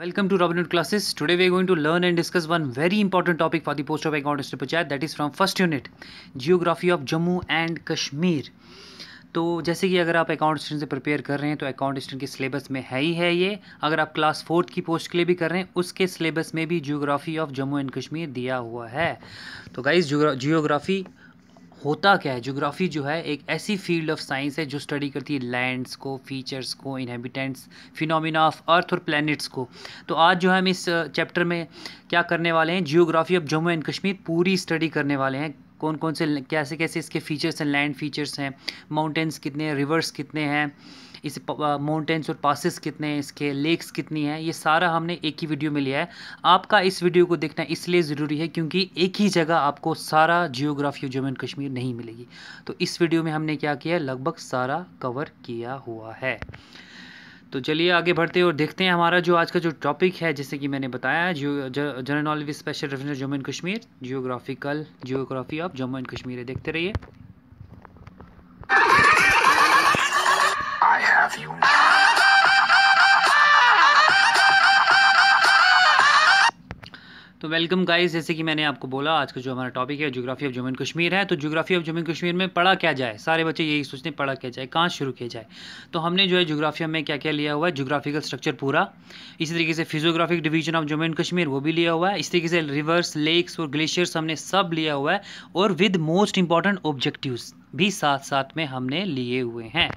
Welcome to Robinhood classes. Today we are going to learn and discuss one very important topic for the post of account district panchayat that is from first unit geography of Jammu and Kashmir. तो जैसे कि अगर आप account student से prepare कर रहे हैं तो अकाउंट स्टूडेंट के सिलेबस में है ही है ये अगर आप क्लास फोर्थ की पोस्ट के लिए भी कर रहे हैं उसके सिलेबस में भी geography of Jammu and Kashmir दिया हुआ है तो गाइज जियोग्राफी होता क्या है जोग्राफ़ी जो है एक ऐसी फील्ड ऑफ साइंस है जो स्टडी करती है लैंड्स को फीचर्स को इनहेबिटेंट्स फिनोमिना ऑफ अर्थ और प्लैनेट्स को तो आज जो है हम इस चैप्टर में क्या करने वाले हैं geography of Jammu and Kashmir पूरी स्टडी करने वाले हैं कौन कौन से कैसे कैसे इसके फीचर्स हैं लैंड फीचर्स हैं माउंटेंस कितने हैं रिवर्स कितने हैं इस माउंटेन्स और पासिस कितने हैं इसके लेक्स कितनी हैं ये सारा हमने एक ही वीडियो में लिया है आपका इस वीडियो को देखना इसलिए ज़रूरी है क्योंकि एक ही जगह आपको सारा जियोग्राफी जम्मू एंड कश्मीर नहीं मिलेगी तो इस वीडियो में हमने क्या किया लगभग सारा कवर किया हुआ है तो चलिए आगे बढ़ते हैं और देखते हैं हमारा जो आज का जो टॉपिक है जैसे कि मैंने बताया geo general knowledge special reference Jammu and Kashmir geographical geography of Jammu and Kashmir है देखते रहिए I have you now. तो वेलकम गाइस जैसे कि मैंने आपको बोला आज का जो हमारा टॉपिक है geography of Jammu and Kashmir है तो geography of Jammu and Kashmir में पढ़ा क्या जाए सारे बच्चे यही सोचते हैं पढ़ा क्या जाए कहाँ शुरू किया जाए तो हमने जो है ज्योग्राफी में क्या क्या लिया हुआ है ज्योग्राफिकल स्ट्रक्चर पूरा इसी तरीके से physiographic division of Jammu and Kashmir वो भी लिया हुआ है इस तरीके से रिवर्स लेक्स और ग्लेशियर्स हमने सब लिया हुआ है और विद मोस्ट इंपॉर्टेंट ऑब्जेक्टिव्स भी साथ साथ में हमने लिए हुए हैं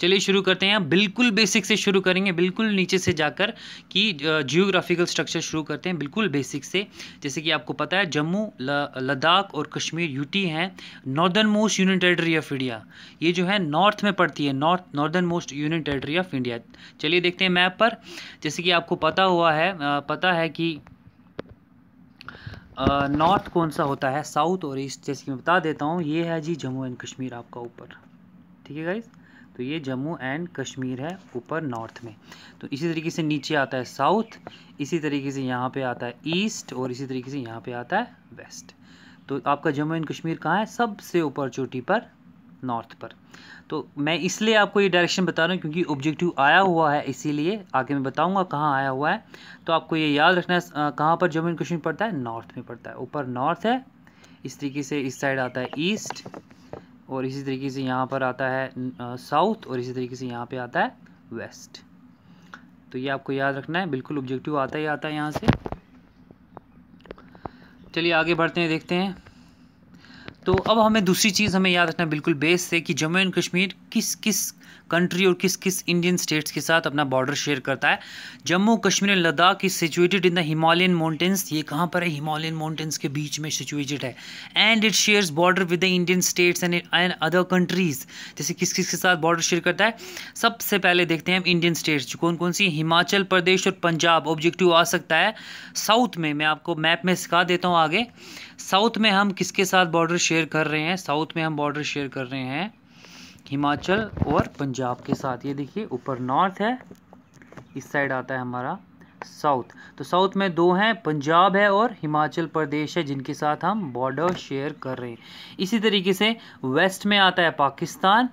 चलिए शुरू करते हैं बिल्कुल बेसिक से शुरू करेंगे बिल्कुल नीचे से जाकर कि जियोग्राफिकल स्ट्रक्चर शुरू करते हैं बिल्कुल बेसिक से जैसे कि आपको पता है जम्मू लद्दाख और कश्मीर यूटी हैं northern most union territory of India ये जो है नॉर्थ में पड़ती है north northern most union territory of India चलिए देखते हैं मैप पर जैसे कि आपको पता हुआ है पता है कि नॉर्थ कौन सा होता है साउथ और ईस्ट जैसे कि मैं बता देता हूँ ये है जी जम्मू एंड कश्मीर आपका ऊपर ठीक है गाइज तो ये जम्मू एंड कश्मीर है ऊपर नॉर्थ में तो इसी तरीके से नीचे आता है साउथ इसी तरीके से यहाँ पे आता है ईस्ट और इसी तरीके से यहाँ पे आता है वेस्ट तो आपका जम्मू एंड कश्मीर कहाँ है सबसे ऊपर चोटी पर नॉर्थ पर तो मैं इसलिए आपको ये डायरेक्शन बता रहा हूँ क्योंकि ऑब्जेक्टिव आया हुआ है इसीलिए आगे मैं बताऊँगा कहाँ आया हुआ है तो आपको ये याद रखना है कहाँ पर जम्मू एंड कश्मीर पड़ता है नॉर्थ में पड़ता है ऊपर नॉर्थ है इस तरीके से इस साइड आता है ईस्ट और इसी तरीके से यहाँ पर आता है साउथ और इसी तरीके से यहाँ पर आता है वेस्ट तो ये आपको याद रखना है बिल्कुल ऑब्जेक्टिव आता ही आता है यहाँ से चलिए आगे बढ़ते हैं देखते हैं तो अब हमें दूसरी चीज़ हमें याद रखना बिल्कुल बेस से कि जम्मू एंड कश्मीर किस किस कंट्री और किस किस इंडियन स्टेट्स के साथ अपना बॉर्डर शेयर करता है Jammu Kashmir and Ladakh is situated in the Himalayan mountains ये कहाँ पर है हिमालयन माउंटेन्स के बीच में सिचुएटेड है and it shares border with the Indian states and and other countries जैसे किस किस के साथ बॉर्डर शेयर करता है सबसे पहले देखते हैं हम इंडियन स्टेट्स कौन कौन सी हिमाचल प्रदेश और पंजाब ऑब्जेक्टिव आ सकता है साउथ में मैं आपको मैप में सिखा देता हूँ आगे साउथ में हम किसके साथ बॉर्डर शेयर कर रहे हैं साउथ में हम बॉर्डर शेयर कर रहे हैं हिमाचल और पंजाब के साथ ये देखिए ऊपर नॉर्थ है इस साइड आता है हमारा साउथ तो साउथ में दो हैं पंजाब है और हिमाचल प्रदेश है जिनके साथ हम बॉर्डर शेयर कर रहे हैं इसी तरीके से वेस्ट में आता है पाकिस्तान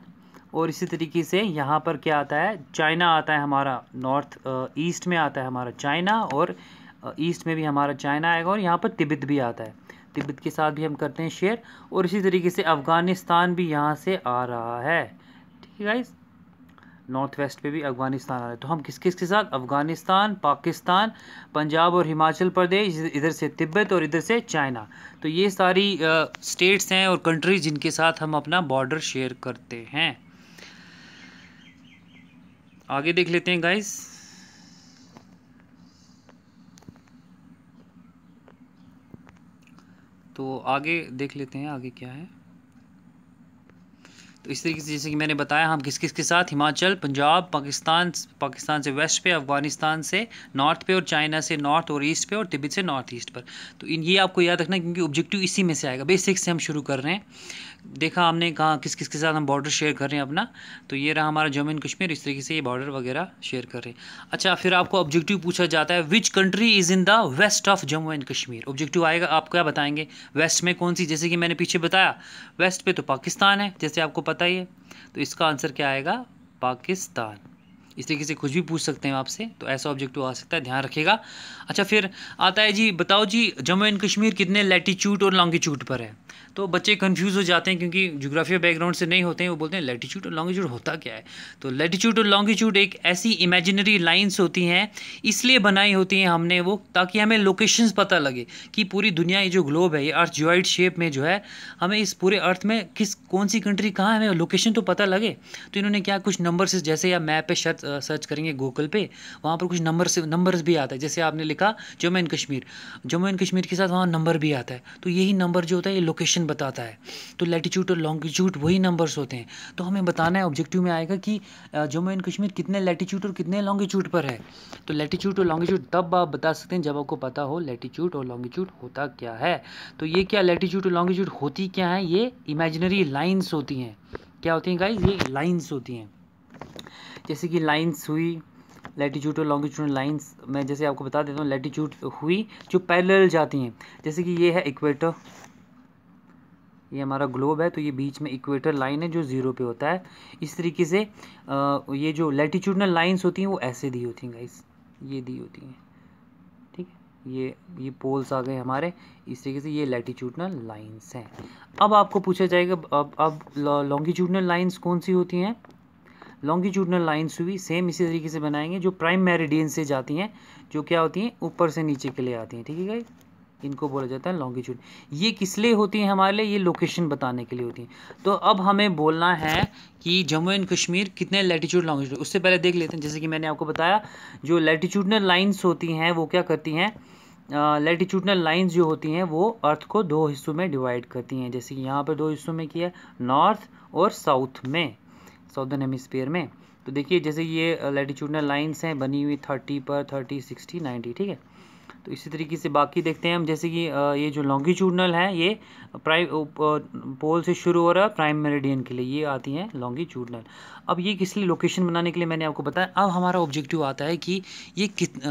और इसी तरीके से यहाँ पर क्या आता है चाइना आता है हमारा नॉर्थ ईस्ट में आता है हमारा चाइना और ईस्ट में भी हमारा चाइना आएगा और यहाँ पर तिब्बत भी आता है तिब्बत के साथ भी हम करते हैं शेयर और इसी तरीके से अफ़गानिस्तान भी यहाँ से आ रहा है ठीक है गाइस नॉर्थ वेस्ट पे भी अफ़गानिस्तान आ रहा है तो हम किस किस के साथ अफ़गानिस्तान पाकिस्तान पंजाब और हिमाचल प्रदेश इधर से तिब्बत और इधर से चाइना तो ये सारी आ, स्टेट्स हैं और कंट्री जिनके साथ हम अपना बॉर्डर शेयर करते हैं आगे देख लेते हैं गाइज़ तो आगे देख लेते हैं आगे क्या है तो इस तरीके से जैसे कि मैंने बताया हम किस किस के साथ हिमाचल पंजाब पाकिस्तान पाकिस्तान से वेस्ट पे अफगानिस्तान से नॉर्थ पे और चाइना से नॉर्थ और ईस्ट पे और तिब्बत से नॉर्थ ईस्ट पर तो इन ये आपको याद रखना क्योंकि ऑब्जेक्टिव इसी में से आएगा बेसिक्स से हम शुरू कर रहे हैं देखा हमने कहाँ किस किस के साथ हम बॉर्डर शेयर कर रहे हैं अपना तो ये रहा हमारा जम्मू एंड कश्मीर इस तरीके से ये बॉर्डर वगैरह शेयर कर रहे हैं अच्छा फिर आपको ऑब्जेक्टिव पूछा जाता है which country is in the west of Jammu and Kashmir objective आएगा आप क्या बताएंगे वेस्ट में कौन सी जैसे कि मैंने पीछे बताया वेस्ट पर तो पाकिस्तान है जैसे आपको पता ही है तो इसका आंसर क्या आएगा पाकिस्तान इस तरीके से कुछ भी पूछ सकते हैं आपसे तो ऐसा ऑब्जेक्टिव आ सकता है ध्यान रखिएगा अच्छा फिर आता है जी बताओ जी जम्मू एंड कश्मीर कितने लेटीच्यूट और लॉन्गिट्यूड पर है तो बच्चे कन्फ्यूज़ हो जाते हैं क्योंकि जोग्राफिया बैकग्राउंड से नहीं होते हैं वो बोलते हैं लेटीट्यूड और लॉन्गिट्यूड होता क्या है तो लेटीट्यूड और लॉन्गिट्यूड एक ऐसी इमेजिनरी लाइन्स होती हैं इसलिए बनाई होती हैं हमने वो ताकि हमें लोकेशन पता लगे कि पूरी दुनिया ये जो ग्लोब है ये अर्थ जॉइड शेप में जो है हमें इस पूरे अर्थ में किस कौन सी कंट्री कहाँ हमें लोकेशन तो पता लगे तो इन्होंने क्या कुछ नंबर से जैसे या मैप पे शर्च सर्च करेंगे गूगल पे वहाँ पर कुछ नंबर से नंबर्स भी आता है जैसे आपने लिखा जम्मू एंड कश्मीर जम्मू एंड कश्मीर के साथ वहाँ नंबर भी आता है तो यही नंबर जो होता है ये लोकेशन डायरेक्शन बताता है तो लेटीट्यूड और लॉन्गिट्यूड वही नंबर्स होते हैं तो हमें बताना है ऑब्जेक्टिव में आएगा कि जम्मू एंड कश्मीर कितने लेटीट्यूड और कितने लॉन्गिट्यूड पर है तो लेटीट्यूड और लॉन्गिट्यूड तब आप बता सकते हैं जब आपको पता हो लेटीट्यूड और लॉन्गिट्यूड होता क्या है तो ये क्या लेटीट्यूड और लॉन्गिट्यूड होती क्या है ये इमेजिनरी लाइन्स होती हैं क्या होती हैं गाइज ये लाइन्स होती हैं जैसे कि लाइन्स हुई लेटीट्यूड और लॉन्गिट्यूड लाइन्स मैं जैसे आपको बता देता हूँ लेटीट्यूड हुई जो पैरेलल जाती हैं जैसे कि ये है इक्वेटर ये हमारा ग्लोब है तो ये बीच में इक्वेटर लाइन है जो ज़ीरो पे होता है इस तरीके से ये जो लेटिट्यूडनल लाइन्स होती हैं वो ऐसे दी होती हैं गाइस ये दी होती हैं ठीक है ये ये पोल्स आ गए हमारे इस तरीके से ये लेटिट्यूडनल लाइन्स हैं अब आपको पूछा जाएगा अब अब लॉन्गिट्यूडनल लाइन्स कौन सी होती हैं लॉन्गिट्यूडनल लाइन्स हुई सेम इसी तरीके से बनाएंगे जो प्राइम मेरिडियन से जाती हैं जो क्या होती हैं ऊपर से नीचे के लिए आती हैं ठीक है गाइस इनको बोला जाता है लॉन्गिट्यूड ये किस लिए होती हैं हमारे लिए ये लोकेशन बताने के लिए होती हैं तो अब हमें बोलना है कि जम्मू एंड कश्मीर कितने लेटीट्यूड लॉन्गिट्यूड उससे पहले देख लेते हैं जैसे कि मैंने आपको बताया जो लेटीट्यूडनल लाइन्स होती हैं वो क्या करती हैं लेटीट्यूडनल लाइन्स जो होती हैं वो अर्थ को दो हिस्सों में डिवाइड करती हैं जैसे कि यहाँ पर दो हिस्सों में किया नॉर्थ और साउथ में साउदर्न हेमिसफेयर में तो देखिए जैसे ये लेटीट्यूडनल लाइन्स हैं बनी हुई थर्टी पर थर्टी सिक्सटी नाइन्टी ठीक है तो इसी तरीके से बाकी देखते हैं हम जैसे कि ये जो लॉन्गिट्यूडनल है ये प्राइम पोल से शुरू हो रहा है प्राइम मेरिडियन के लिए ये आती हैं लॉन्गिट्यूडनल अब ये किस लिए लोकेशन बनाने के लिए मैंने आपको बताया अब हमारा ऑब्जेक्टिव आता है कि ये कित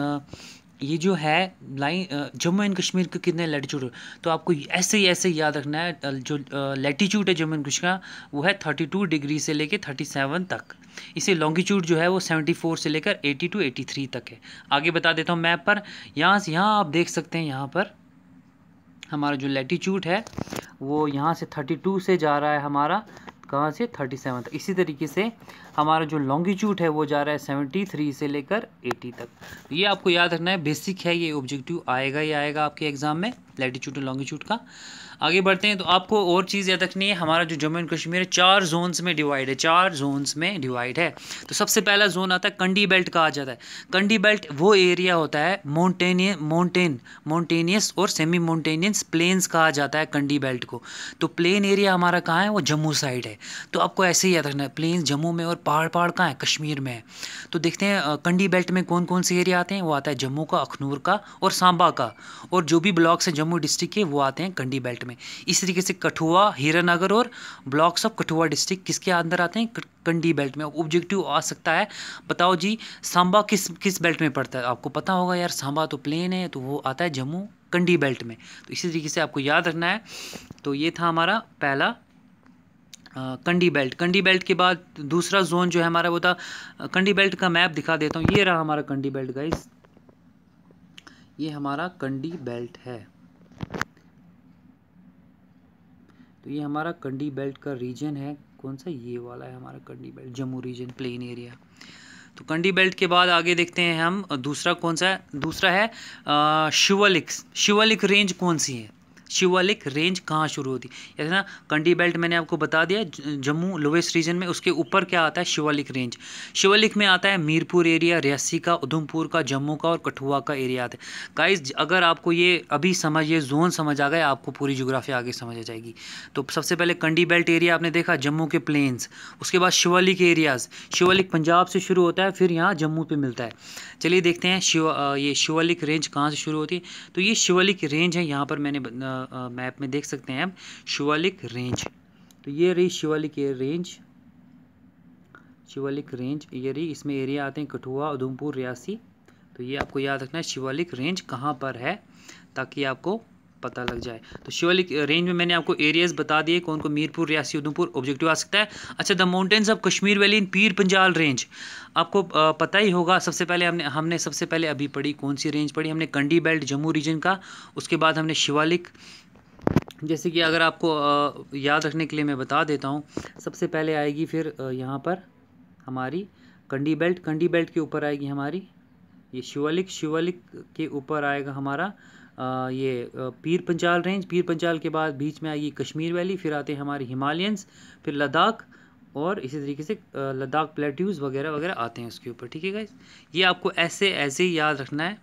ये जो है लाइन जम्मू एंड कश्मीर का कितना लेटीट्यूड तो आपको ऐसे ही ऐसे याद रखना है जो लेटीट्यूड है जम्मू एंड कश्मीर का वो है थर्टी टू डिग्री से लेकर थर्टी सेवन तक इसे लॉन्गिट्यूड जो है वो सेवेंटी फोर से लेकर एटी टू एटी थ्री तक है आगे बता देता हूँ मैप पर यहाँ से यहाँ आप देख सकते हैं यहाँ पर हमारा जो लेटीट्यूड है वो यहाँ से थर्टी टू से जा रहा है हमारा कहाँ से थर्टी सेवन तक इसी तरीके से हमारा जो लॉन्गिट्यूड है वो जा रहा है सेवेंटी थ्री से लेकर एटी तक तो ये आपको याद रखना है बेसिक है ये ऑब्जेक्टिव आएगा ही आएगा आपके एग्ज़ाम में लेटीट्यूड और लॉन्गिट्यूड का आगे बढ़ते हैं तो आपको और चीज़ याद रखनी है हमारा जो जम्मू एंड कश्मीर है चार जोन्स में डिवाइड है चार जोन्स में डिवाइड है तो सबसे पहला जोन आता है कंडी बेल्ट कहा जाता है कंडी बेल्ट वो एरिया होता है माउंटेनिय माउंटेन माउंटेनियस और सेमी माउंटेनियस प्लेन्स कहा जाता है कंडी बेल्ट को तो प्लेन एरिया हमारा कहाँ है वो जम्मू साइड है तो आपको ऐसे ही याद रखना है प्लेन्स जम्मू में और पहाड़ पहाड़ कहाँ है कश्मीर में है तो देखते हैं कंडी बेल्ट में कौन कौन से एरिया आते हैं वो आता है जम्मू का अखनूर का और सांबा का और जो भी ब्लॉक्स हैं जम्मू डिस्ट्रिक्ट के वो आते हैं कंडी बेल्ट में में इस तरीके से कठुआ हीरानगर और ब्लॉक्स ऑफ कठुआ डिस्ट्रिक्ट किसके अंदर आते हैं कंडी बेल्ट में ऑब्जेक्टिव आ सकता है बताओ जी सांबा किस किस बेल्ट में पड़ता है आपको पता होगा यार सांबा तो प्लेन है तो वो आता है जम्मू कंडी बेल्ट में तो इसी तरीके से आपको याद रखना है तो ये था हमारा पहला आ, कंडी बेल्ट कंडी बेल्ट के बाद दूसरा जोन जो है हमारा वो था कंडी बेल्ट का मैप दिखा देता हूँ ये रहा हमारा कंडी बेल्ट गाइस ये हमारा कंडी बेल्ट है तो ये हमारा कंडी बेल्ट का रीजन है कौन सा ये वाला है हमारा Kandi belt Jammu region plain area तो कंडी बेल्ट के बाद आगे देखते हैं हम दूसरा कौन सा है दूसरा है शिवालिक शिवालिक रेंज कौन सी है शिवालिक रेंज कहाँ शुरू होती है ना कंडी बेल्ट मैंने आपको बता दिया जम्मू लोवेस्ट रीजन में उसके ऊपर क्या आता है शिवालिक रेंज शिवालिक में आता है मीरपुर एरिया रियासी का उधमपुर का जम्मू का और कठुआ का एरिया आता है गाइज अगर आपको ये अभी समझ ये जोन समझ आ गए आपको पूरी जोग्राफी आगे समझ आ जाएगी तो सबसे पहले कंडी बेल्ट एरिया आपने देखा जम्मू के प्लेन्स उसके बाद शिवालिक एरियाज़ शिवालिक पंजाब से शुरू होता है फिर यहाँ जम्मू पर मिलता है चलिए देखते हैं शिव ये शिवालिक रेंज कहाँ से शुरू होती है तो ये शिवालिक रेंज है यहाँ पर मैंने मैप में देख सकते हैं हम शिवालिक रेंज तो ये रही शिवालिक रेंज शिवालिक रेंज ये रही इसमें एरिया आते हैं कठुआ उधमपुर रियासी तो ये आपको याद रखना है शिवालिक रेंज कहाँ पर है ताकि आपको पता लग जाए तो शिवालिक रेंज में मैंने आपको एरियाज़ बता दिए कौन को मीरपुर रियासी उधमपुर ऑब्जेक्टिव आ सकता है अच्छा the mountains of Kashmir valley in Pir Panjal range आपको पता ही होगा सबसे पहले हमने हमने सबसे पहले अभी पढ़ी कौन सी रेंज पढ़ी हमने कंडी बेल्ट जम्मू रीजन का उसके बाद हमने शिवालिक जैसे कि अगर आपको याद रखने के लिए मैं बता देता हूँ सबसे पहले आएगी फिर यहाँ पर हमारी कंडी बेल्ट कंडी बेल्ट के ऊपर आएगी हमारी ये शिवालिक शिवालिक के ऊपर आएगा हमारा ये पीर पंचाल रेंज पीर पंचाल के बाद बीच में आएगी कश्मीर वैली फिर आते हैं हमारे हिमालयंस फिर लद्दाख और इसी तरीके से लद्दाख प्लेट्यूज़ वगैरह वगैरह आते हैं उसके ऊपर ठीक है गाइज ये आपको ऐसे ऐसे ही याद रखना है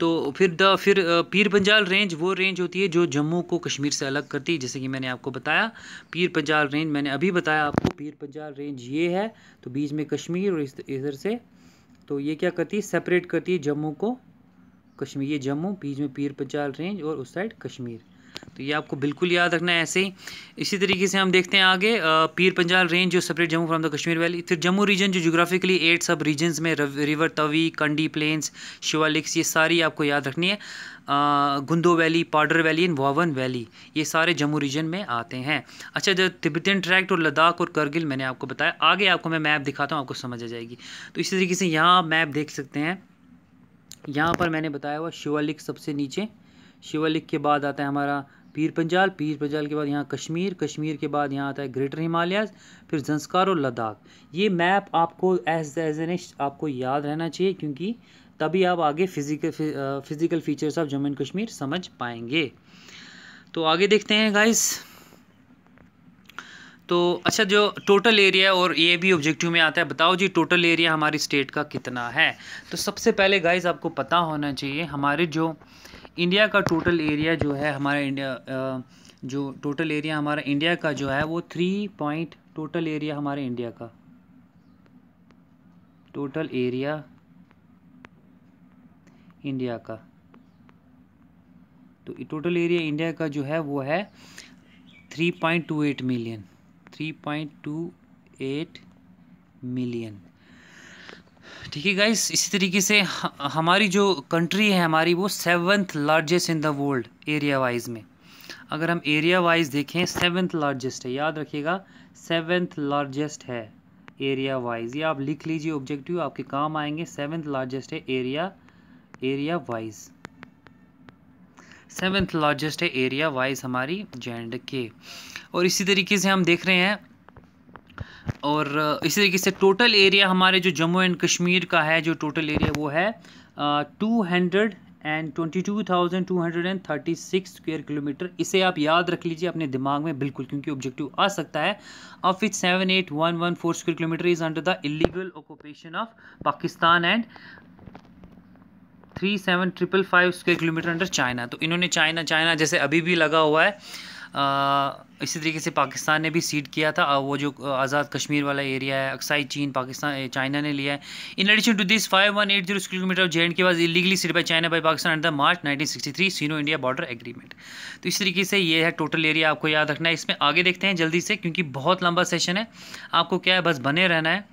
तो फिर द फिर पीर पंजाल रेंज वो रेंज होती है जो जम्मू को कश्मीर से अलग करती है जैसे कि मैंने आपको बताया पीर पंजाल रेंज मैंने अभी बताया आपको पीर पंजाल रेंज ये है तो बीच में कश्मीर और इस इधर से तो ये क्या करती है सेपरेट करती है जम्मू को कश्मीर ये जम्मू बीच में पीर पंचाल रेंज और उस साइड कश्मीर तो ये आपको बिल्कुल याद रखना है ऐसे ही इसी तरीके से हम देखते हैं आगे पीर पंजाल रेंज जो separate Jammu from the Kashmir valley फिर जम्मू रीजन जो जोग्राफिकली एट सब रीजन्स में रिवर तवी कंडी प्लेन्स शिवालिक्स ये सारी आपको याद रखनी है Gundo valley Padar valley and Wawan valley ये सारे जम्मू रीजन में आते हैं अच्छा जो तिब्बतन ट्रैक्ट और लद्दाख और करगिल मैंने आपको बताया आगे आपको मैं मैप दिखाता हूँ आपको समझ आ जाएगी तो इसी तरीके से यहाँ मैप देख सकते हैं यहाँ पर मैंने बताया हुआ शिवालिक सबसे नीचे शिवालिक के बाद आता है हमारा पीर पंजाल पीर पंजाल के बाद यहाँ कश्मीर कश्मीर के बाद यहाँ आता है ग्रेटर हिमालयस फिर जंस्कार और लद्दाख ये मैप आपको एज एज एन आपको याद रहना चाहिए क्योंकि तभी आप आगे physical physical features of Jammu and Kashmir समझ पाएंगे तो आगे देखते हैं गाइस तो अच्छा जो टोटल एरिया और ये भी ऑब्जेक्टिव में आता है बताओ जी टोटल एरिया हमारी स्टेट का कितना है तो सबसे पहले गाइस आपको पता होना चाहिए हमारे जो इंडिया का टोटल एरिया जो है हमारा इंडिया जो टोटल एरिया हमारा इंडिया का जो है वो थ्री पॉइंट टोटल एरिया हमारे इंडिया का टोटल एरिया इंडिया का तो टोटल एरिया इंडिया का जो है वो है three point two eight million three point two eight million ठीक है गाइस इसी तरीके से हमारी जो कंट्री है हमारी वो seventh largest in the world area wise में अगर हम एरिया वाइज देखें सेवन्थ लार्जेस्ट है याद रखिएगा सेवन्थ लार्जेस्ट है एरिया वाइज ये आप लिख लीजिए ऑब्जेक्टिव आपके काम आएंगे सेवन्थ लार्जेस्ट है area area wise seventh largest है एरिया वाइज हमारी जे के और इसी तरीके से हम देख रहे हैं और इसी तरीके से टोटल एरिया हमारे जो जम्मू एंड कश्मीर का है जो टोटल एरिया वो है two hundred and twenty two thousand two hundred and thirty six square kilometre इसे आप याद रख लीजिए अपने दिमाग में बिल्कुल क्योंकि ऑब्जेक्टिव आ सकता है of it seven eight one one four square kilometre is under the illegal occupation of Pakistan and three seven triple five square kilometre under China तो इन्होंने चाइना चाइना जैसे अभी भी लगा हुआ है इसी तरीके से पाकिस्तान ने भी सीड किया था वो जो आज़ाद कश्मीर वाला एरिया है अक्साई चीन पाकिस्तान चाइना ने लिया है in addition to this five one eight zero kilometre J and K बाद illegally ceded by China by Pakistan under March nineteen sixty three Sino India border agreement तो इस तरीके से ये है टोटल एरिया आपको याद रखना है इसमें आगे देखते हैं जल्दी से क्योंकि बहुत लंबा सेशन है आपको क्या है बस बने रहना है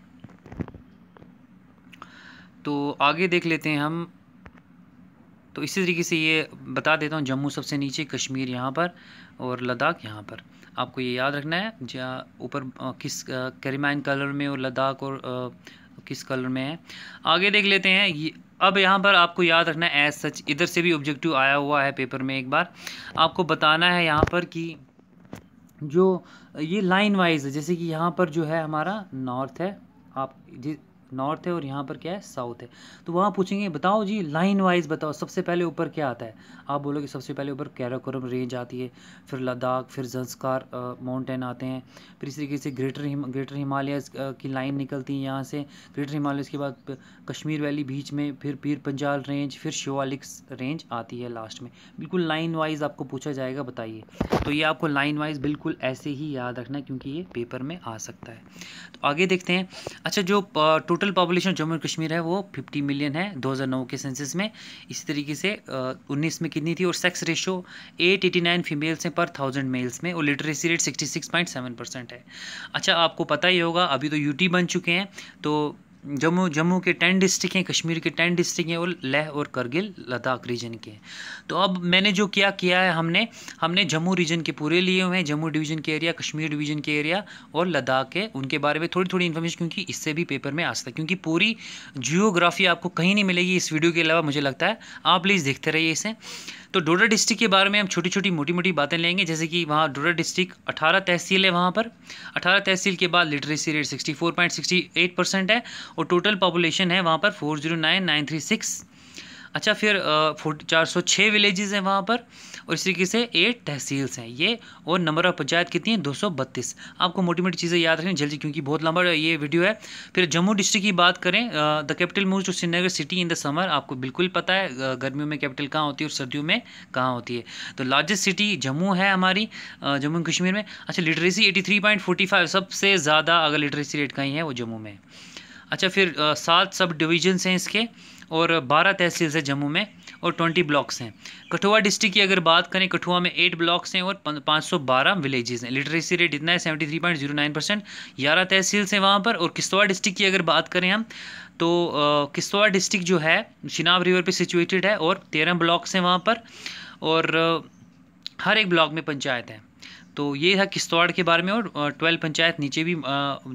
तो आगे देख लेते हैं हम तो इसी तरीके से ये बता देता हूँ जम्मू सबसे नीचे कश्मीर यहाँ पर और लद्दाख यहाँ पर आपको ये याद रखना है जहाँ ऊपर किस करीमाइन कलर में और लद्दाख और आ, किस कलर में है आगे देख लेते हैं ये अब यहाँ पर आपको याद रखना है एज सच इधर से भी ऑब्जेक्टिव आया हुआ है पेपर में एक बार आपको बताना है यहाँ पर कि जो ये लाइन वाइज है जैसे कि यहाँ पर जो है हमारा नॉर्थ है आप नॉर्थ है और यहाँ पर क्या है साउथ है तो वहाँ पूछेंगे बताओ जी लाइन वाइज बताओ सबसे पहले ऊपर क्या आता है आप बोलोगे सबसे पहले ऊपर कैराकोरम रेंज आती है फिर लद्दाख फिर जंस्कार माउंटेन आते हैं फिर इस तरीके से ग्रेटर हिम, ग्रेटर हिमालय की लाइन निकलती है यहाँ से ग्रेटर हिमालय के बाद कश्मीर वैली बीच में फिर पीर पंजाल रेंज फिर शिवालिक्स रेंज आती है लास्ट में बिल्कुल लाइन वाइज आपको पूछा जाएगा बताइए तो ये आपको लाइन वाइज बिल्कुल ऐसे ही याद रखना क्योंकि ये पेपर में आ सकता है तो आगे देखते हैं अच्छा जो total population Jammu and Kashmir है वो 50 मिलियन है 2009 के सेंसस में इसी तरीके से उन्नीस में कितनी थी और सेक्स रेशो 889 फीमेल्स हैं पर थाउजेंड मेल्स में और लिटरेसी रेट 66.7 परसेंट है अच्छा आपको पता ही होगा अभी तो यूटी बन चुके हैं तो जम्मू जम्मू के टेन डिस्ट्रिक्ट हैं कश्मीर के टेन डिस्ट्रिक्ट हैं और लेह और करगिल लद्दाख रीजन के हैं तो अब मैंने जो क्या किया है हमने हमने जम्मू रीजन के पूरे लिए हुए हैं जम्मू डिवीजन के एरिया कश्मीर डिवीजन के एरिया और लद्दाख के उनके बारे में थोड़ी थोड़ी इन्फॉर्मेशन क्योंकि इससे भी पेपर में आ सकता है क्योंकि पूरी जियोग्राफी आपको कहीं नहीं मिलेगी इस वीडियो के अलावा मुझे लगता है आप प्लीज़ देखते रहिए इसे तो डोडा डिस्ट्रिक्ट के बारे में हम छोटी छोटी मोटी मोटी बातें लेंगे जैसे कि वहाँ डोडा डिस्ट्रिक्ट अठारह तहसील है वहाँ पर अठारह तहसील के बाद literacy rate sixty four point sixty eight percent है और टोटल पॉपुलेशन है वहाँ पर four zero nine nine three six अच्छा फिर चार सौ छः विलेजेज़ हैं वहाँ पर और इस तरीके से एट तहसील्स हैं ये और नंबर ऑफ पंचायत कितनी है दो सौ बत्तीस आपको मोटी मोटी चीज़ें याद रखनी जल्दी क्योंकि बहुत लंबा ये वीडियो है फिर जम्मू डिस्ट्रिक्ट की बात करें the capital move to Srinagar city in the summer आपको बिल्कुल पता है गर्मियों में कैपिटल कहाँ होती है और सर्दियों में कहाँ होती है तो लार्जेस्ट सिटी जम्मू है हमारी जम्मू एंड कश्मीर में अच्छा literacy eighty three point forty five सबसे ज़्यादा अगर लिटरेसी रेट कहीं है वो जम्मू में अच्छा फिर सात सब डिवीजन्स हैं इसके और बारह तहसील्स से जम्मू में और ट्वेंटी ब्लॉक्स हैं कठुआ डिस्ट्रिक्ट की अगर बात करें कठुआ में एट ब्लॉक्स हैं और पाँच सौ बारह विलेजेस हैं लिटरेसी रेट इतना है seventy three point zero nine percent ग्यारह तहसील्स हैं वहाँ पर और किश्तवाड़ डिस्ट्रिक्ट की अगर बात करें हम तो किश्तवाड़ डिस्ट्रिक्ट जो है चिनाब रिवर पर सिचुएटेड है और तेरह ब्लॉक्स हैं वहाँ पर और हर एक ब्लॉक में पंचायत है तो ये था किश्तवाड़ के बारे में और ट्वेल्व पंचायत नीचे भी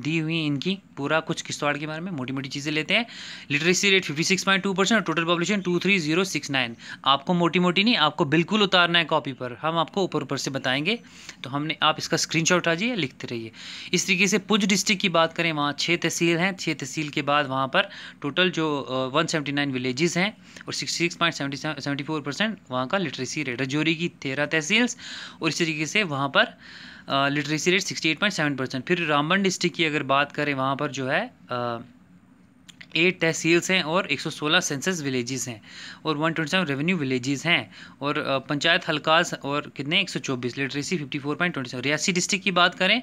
दी हुई इनकी पूरा कुछ किश्तवाड़ के बारे में मोटी मोटी चीज़ें लेते हैं literacy rate fifty six point two percent और total population two three zero six nine आपको मोटी मोटी नहीं आपको बिल्कुल उतारना है कॉपी पर हम आपको ऊपर ऊपर से बताएंगे तो हमने आप इसका स्क्रीन शॉट जाइए लिखते रहिए इस तरीके से पुज डिस्ट्रिक्ट की बात करें वहाँ छः तहसील हैं छः तहसील के बाद वहाँ पर टोटल जो वन सेवेंटी नाइन हैं और sixty six point seventy four percent वहाँ का लिटरेसी रेट रजौरी की तेरह तहसील्स और इस तरीके से वहाँ पर लिटरेसी रेट सेवन परसेंट फिर रामबन डिस्ट्रिक्ट की अगर बात करें वहाँ पर जो है एट तहसील्स हैं और एक सौ सोलह सेंसस विलेजेस हैं और one twenty seven revenue villages हैं और पंचायत हलकास और कितने एक सौ चौबीस literacy fifty four point twenty seven Reasi district की बात करें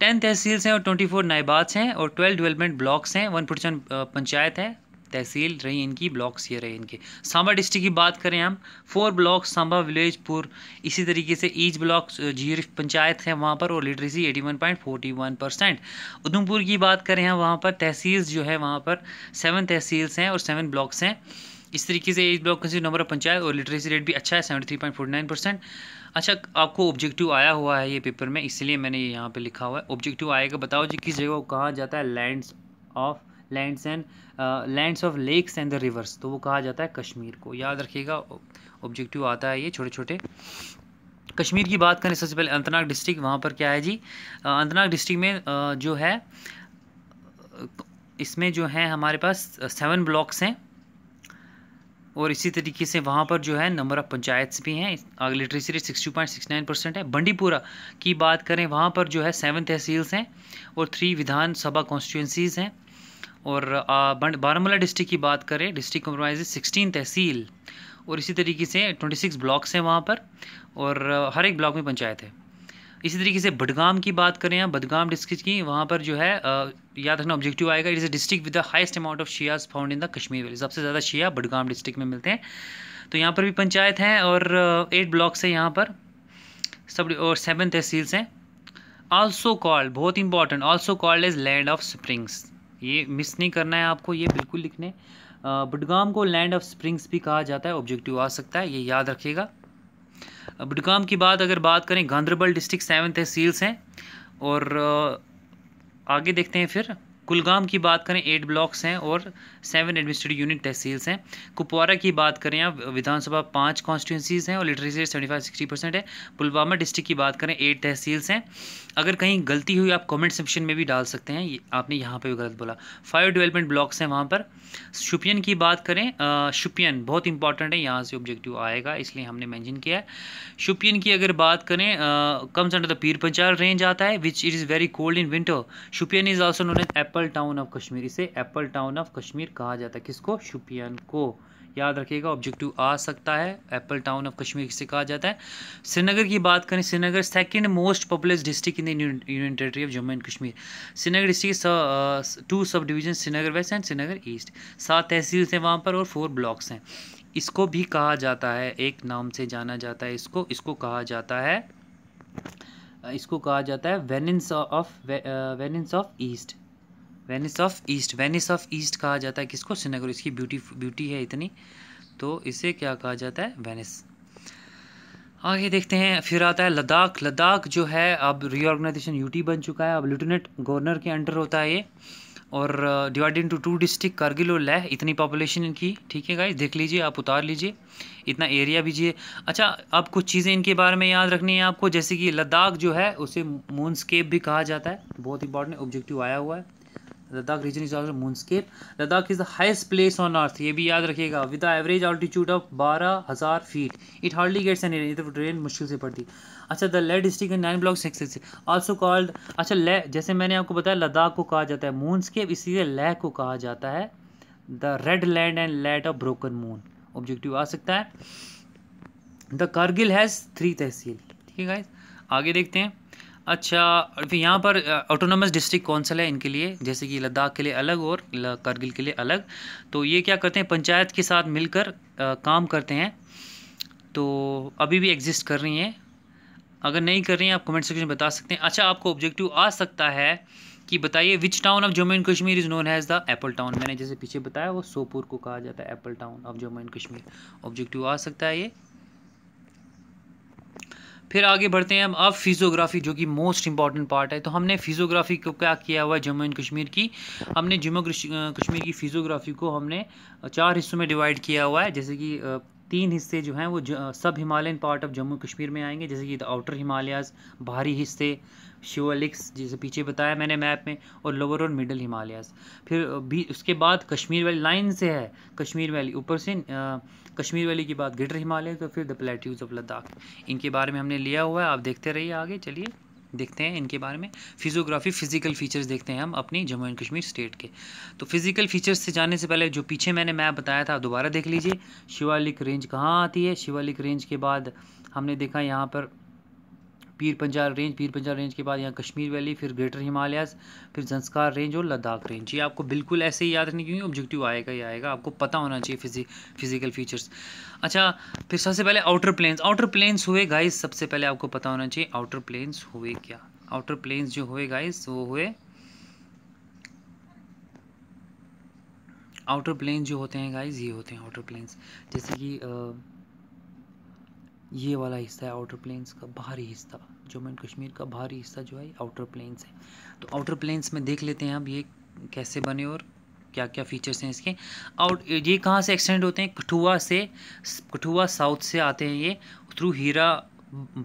टेन तहसील्स हैं और ट्वेंटी फोर नायबात्स हैं और ट्वेल्व डेवलपमेंट ब्लॉक्स हैं वन सेवन पंचायत है तहसील रही इनकी ब्लॉक्स ये रहे इनके सांबा डिस्ट्रिक्ट की बात करें हम फोर ब्लॉक्स सांबा विलेजपुर इसी तरीके से ईच ब्लॉक जीर पंचायत है वहाँ पर और literacy eighty one point forty one percent Udhampur की बात करें हम वहाँ पर तहसील्स जो है वहाँ पर सेवन तहसील्स हैं और सेवन ब्लॉक्स हैं इस तरीके से each block consider number of panchayat और लिटरेसी रेट भी अच्छा है seventy three point forty nine percent अच्छा आपको ऑब्जेक्टिव आया हुआ है ये पेपर में इसलिए मैंने ये यहाँ पे लिखा हुआ है ऑब्जेक्टिव आएगा बताओ जी किस जगह को जाता है lands of lands and lands of lakes and the rivers तो वो कहा जाता है कश्मीर को याद रखिएगा ऑब्जेक्टिव आता है ये छोटे छोटे कश्मीर की बात करें सबसे पहले अनंतनाग डिस्ट्रिक्ट वहाँ पर क्या है जी अनंतनाग डिस्ट्रिक्ट में जो है इसमें जो है हमारे पास सेवन ब्लॉक्स हैं और इसी तरीके से वहाँ पर जो है नंबर ऑफ़ पंचायत्स भी हैं literacy rate sixty point six nine percent है बंडीपुरा की बात करें वहाँ पर जो है सेवन तहसील्स हैं और थ्री विधानसभा कॉन्स्टिट्यूंसीज़ हैं और बारामूला डिस्ट्रिक्ट की बात करें डिस्ट्रिक्ट कम्प्रोमाइज सिक्सटीन तहसील और इसी तरीके से ट्वेंटी सिक्स ब्लॉक्स हैं वहाँ पर और हर एक ब्लॉक में पंचायत है इसी तरीके से बडगाम की बात करें या बडगाम डिस्ट्रिक्ट की वहाँ पर जो है याद रखना ऑब्जेक्टिव आएगा it is a district with the highest amount of Shias found in the Kashmir valley सबसे ज़्यादा शिया बडगाम डिस्ट्रिक्ट में मिलते हैं तो यहाँ पर भी पंचायत हैं और एट ब्लॉक्स हैं यहाँ पर सब और सेवन तहसील्स हैं ऑल्सो कॉल्ड बहुत important also called is land of springs ये मिस नहीं करना है आपको ये बिल्कुल लिखने बुडगाम को लैंड ऑफ स्प्रिंग्स भी कहा जाता है ऑब्जेक्टिव आ सकता है ये याद रखिएगा बुडगाम की बात अगर बात करें गांधरबल डिस्ट्रिक्ट सेवन तहसील्स हैं और आगे देखते हैं फिर कुलगाम की बात करें एट ब्लॉक्स हैं और सेवन एडमिनिस्ट्रेटिव यूनिट तहसील्स हैं कुपवारा की बात करें आप विधानसभा पाँच कॉन्स्टिट्यूंसीज़ हैं और literacy rate seventy five sixty percent है पुलवामा डिस्ट्रिक्ट की बात करें एट तहसील्स हैं अगर कहीं गलती हुई आप कमेंट सेक्शन में भी डाल सकते हैं आपने यहाँ पर भी गलत बोला फाइव डिवेलपमेंट ब्लॉक्स हैं वहाँ पर शुपियन की बात करें शुपियन बहुत इंपॉर्टेंट है यहाँ से ऑब्जेक्टिव आएगा इसलिए हमने मैंशन किया है शुपियन की अगर बात करें कम्स अंडर द पीर पंचाल रेंज आता है which it is very cold in winter Shopian is also known as apple town of Kashmir इसे एप्पल टाउन ऑफ कश्मीर कहा जाता है किसको शुपियन को याद रखिएगा ऑब्जेक्टिव आ सकता है एप्पल टाउन ऑफ कश्मीर से कहा जाता है श्रीनगर की बात करें Srinagar second most populous district in the union territory of Jammu and Kashmir Srinagar district two sub division Srinagar west and Srinagar east सात तहसील्स हैं वहाँ पर और फोर ब्लॉक्स हैं इसको भी कहा जाता है एक नाम से जाना जाता है इसको इसको कहा जाता है इसको कहा जाता है Venice of Venice of east Venice of east Venice of east कहा जाता है किसको श्रीनगर इसकी ब्यूटी ब्यूटी है इतनी तो इसे क्या कहा जाता है वेनिस आगे देखते हैं फिर आता है लद्दाख लद्दाख जो है अब रीऑर्गेनाइजेशन यूटी बन चुका है अब लेफ्टिनेंट गवर्नर के अंडर होता है ये और divided to two district Kargil और लेह इतनी पॉपुलेशन इनकी ठीक है गाइस देख लीजिए आप उतार लीजिए इतना एरिया भीजिए अच्छा अब कुछ चीज़ें इनके बारे में याद रखनी है आपको जैसे कि लद्दाख जो है उसे मूनस्केप भी कहा जाता है बहुत इंपॉर्टेंट ऑब्जेक्टिव आया हुआ है Ladakh region is also moonscape Ladakh is the highest place on earth ये भी याद रखिएगा विद एवरेज ऑल्टीट्यूड ऑफ बारह हज़ार feet it hardly gets any rain तो मुश्किल से पड़ती अच्छा the Leh district nine block six also called अच्छा ले जैसे मैंने आपको बताया लद्दाख को कहा जाता है मूनस्केप इसीलिए लेह को कहा जाता है the red land and land of broken moon objective आ सकता है the Kargil has three tehsil ठीक है आगे देखते हैं अच्छा फिर यहाँ पर ऑटोनोमस डिस्ट्रिक्ट कौंसिल है इनके लिए जैसे कि लद्दाख के लिए अलग और करगिल के लिए अलग तो ये क्या करते हैं पंचायत के साथ मिलकर काम करते हैं तो अभी भी एग्जिस्ट कर रही हैं अगर नहीं कर रही हैं आप कमेंट सेक्शन में बता सकते हैं अच्छा आपको ऑब्जेक्टिव आ सकता है कि बताइए which town of Jammu and Kashmir is known as the apple town मैंने जैसे पीछे बताया वो सोपुर को कहा जाता है apple town of Jammu and Kashmir objective आ सकता है ये फिर आगे बढ़ते हैं हम अब फिज़ियोग्राफी जो कि मोस्ट इंपॉर्टेंट पार्ट है तो हमने फिजियोग्राफी को क्या किया हुआ है जम्मू एंड कश्मीर की हमने जम्मू कश्मीर की फ़िजियोग्राफी को हमने चार हिस्सों में डिवाइड किया हुआ है जैसे कि तीन हिस्से जो हैं वो सब Himalayan part of Jammu Kashmir में आएंगे जैसे कि द आउटर हिमालयाज बाहरी हिस्से शिवलिक्स जिसे पीछे बताया मैंने मैप में और लोअर और मिडल हिमालयाज फिर भी उसके बाद कश्मीर वैली लाइन से है कश्मीर वैली ऊपर से कश्मीर वैली के बाद ग्रेटर हिमालय तो फिर द प्लेट्यूज ऑफ लद्दाख इनके बारे में हमने लिया हुआ है आप देखते रहिए आगे चलिए देखते हैं इनके बारे में फिजियोग्राफी फिजिकल फीचर्स देखते हैं हम अपनी जम्मू एंड कश्मीर स्टेट के तो फिजिकल फीचर्स से जाने से पहले जो पीछे मैंने मैप बताया था दोबारा देख लीजिए शिवालिक रेंज कहाँ आती है शिवालिक रेंज के बाद हमने देखा यहाँ पर पीर पंजाल रेंज पीर पंजाल रेंज के बाद यहाँ कश्मीर वैली फिर ग्रेटर हिमालयस फिर जंस्कार रेंज और लद्दाख रेंज ये आपको बिल्कुल ऐसे ही याद रखने क्योंकि ऑब्जेक्टिव आएगा ही आएगा आपको पता होना चाहिए फिजिक फिजिकल फीचर्स अच्छा फिर सबसे पहले आउटर प्लेन्स आउटर प्लेन्स हुए गाइस सबसे पहले आपको पता होना चाहिए आउटर प्लेन्स हुए क्या आउटर प्लेन्स जो हुए गाइस वो हुए आउटर प्लेन्स जो होते हैं गाइस ये होते हैं आउटर प्लेन्स जैसे कि ये वाला हिस्सा है आउटर प्लेन्स का बाहरी हिस्सा जम्मू एंड कश्मीर का भारी हिस्सा जो है आउटर प्लेन्स है तो आउटर प्लेन्स में देख लेते हैं अब ये कैसे बने और क्या क्या फीचर्स हैं इसके आउट ये कहाँ से एक्सटेंड होते हैं कठुआ से कठुआ साउथ से आते हैं ये थ्रू हीरा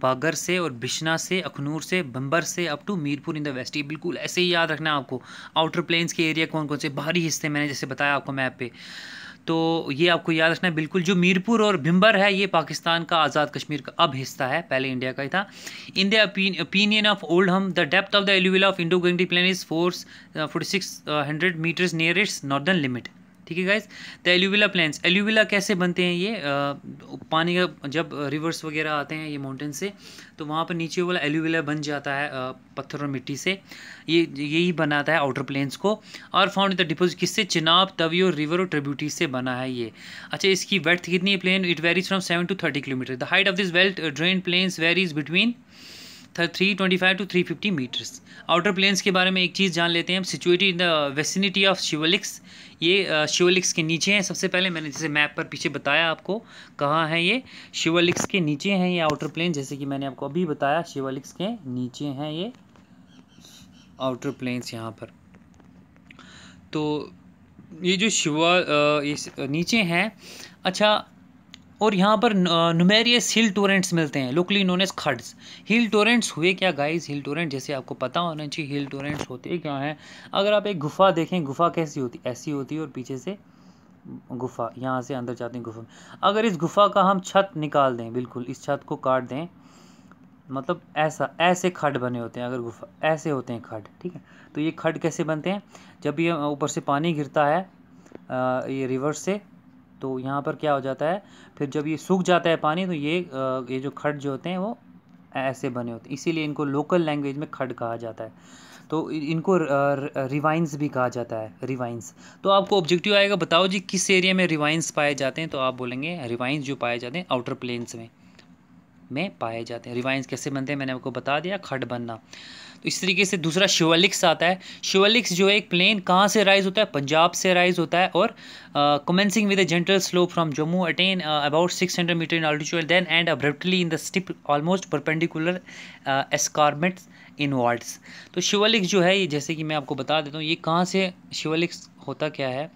बागर से और बिश्ना से अखनूर से बंबर से up to Mirpur in the west ये बिल्कुल ऐसे ही याद रखना आपको आउटर प्लेन्स के एरिया कौन कौन से बाहरी हिस्से मैंने जैसे बताया आपको मैप पे तो ये आपको याद रखना है बिल्कुल जो मीरपुर और भिम्बर है ये पाकिस्तान का आज़ाद कश्मीर का अब हिस्सा है पहले इंडिया का ही था इन दिनियन opinion of Oldham the depth of the alluvial of Indo Gangetic plain is four forty six hundred metres nearest northern limit ठीक है guys the alluvial plains alluvial कैसे बनते हैं ये आ, पानी का जब रिवर्स वगैरह आते हैं ये माउंटेन से तो वहाँ पर नीचे वाला एल्यूविला बन जाता है पत्थर और मिट्टी से ये यही बनाता है आउटर प्लेन्स को और फाउंड द डिपोजिट किससे चिनाब और रिवर और ट्रिब्यूटी से बना है ये अच्छा इसकी वेथ कितनी है plain it varies from seven to thirty kilometre the height of this belt drain plains varies between three twenty five to three fifty metres outer plains के बारे में एक चीज़ जान लेते हैं situated in the vicinity of Shivaliks ये शिवलिक्स के नीचे हैं सबसे पहले मैंने जैसे मैप पर पीछे बताया आपको कहाँ है ये शिवलिक्स के नीचे हैं ये आउटर प्लेन जैसे कि मैंने आपको अभी बताया शिवलिक्स के नीचे हैं ये आउटर प्लेन्स यहाँ पर तो ये जो शिवा ये नीचे हैं अच्छा और यहाँ पर नुमेरियस हिल टोरेंट्स मिलते हैं locally known as khads hill torrents हुए क्या गाइस हिल टोरेंट जैसे आपको पता होना चाहिए हिल टोरेंट्स होते क्या हैं अगर आप एक गुफा देखें गुफा कैसी होती ऐसी होती है और पीछे से गुफा यहाँ से अंदर जाते हैं गुफा में अगर इस गुफा का हम छत निकाल दें बिल्कुल इस छत को काट दें मतलब ऐसा ऐसे खड बने होते हैं अगर गुफा ऐसे होते हैं खड ठीक है तो ये खड कैसे बनते हैं जब ये ऊपर से पानी गिरता है ये रिवर से तो यहाँ पर क्या हो जाता है फिर जब ये सूख जाता है पानी तो ये ये जो खड जो होते हैं वो ऐसे बने होते हैं इसीलिए इनको लोकल लैंग्वेज में खड कहा जाता है तो इनको रिवाइंस भी कहा जाता है रिवाइंस तो आपको ऑब्जेक्टिव आएगा बताओ जी किस एरिया में रिवाइंस पाए जाते हैं तो आप बोलेंगे रिवाइंस जो पाए जाते हैं आउटर प्लेन्स में में पाए जाते हैं रिवाइंस कैसे बनते हैं मैंने आपको बता दिया खड बनना तो इस तरीके से दूसरा शिवालिक्स आता है शिवालिक्स जो है एक प्लेन कहाँ से राइज होता है पंजाब से राइज होता है और commencing with a gentle slow from Jammu attain about six hundred metre in altitude then end abruptly in the steep almost perpendicular escarpments inwards तो शिवालिक्स जो है ये जैसे कि मैं आपको बता देता हूँ ये कहाँ से शिवालिक्स होता क्या है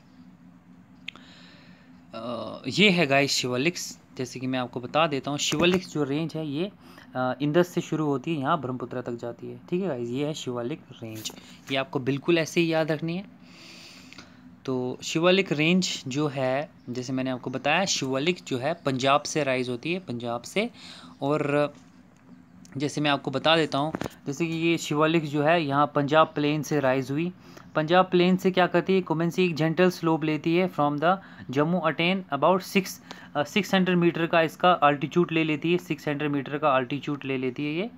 ये है गाइस शिवालिक्स जैसे कि मैं आपको बता देता हूँ शिवालिक्स जो रेंज है ये इंदस से शुरू होती है यहाँ ब्रह्मपुत्रा तक जाती है ठीक है ये है शिवालिक रेंज ये आपको बिल्कुल ऐसे ही याद रखनी है तो शिवालिक रेंज जो है जैसे मैंने आपको बताया शिवालिक जो है पंजाब से राइज़ होती है पंजाब से और जैसे मैं आपको बता देता हूँ जैसे कि ये शिवालिक जो है यहाँ पंजाब प्लेन से राइज़ हुई पंजाब प्लेन से क्या करती है कोमेंसी एक जेंटल स्लोप लेती है from the Jammu attain about six six hundred metre का इसका अल्टीट्यूड ले लेती है सिक्स हंड्रेड मीटर का अल्टीट्यूड ले लेती है ये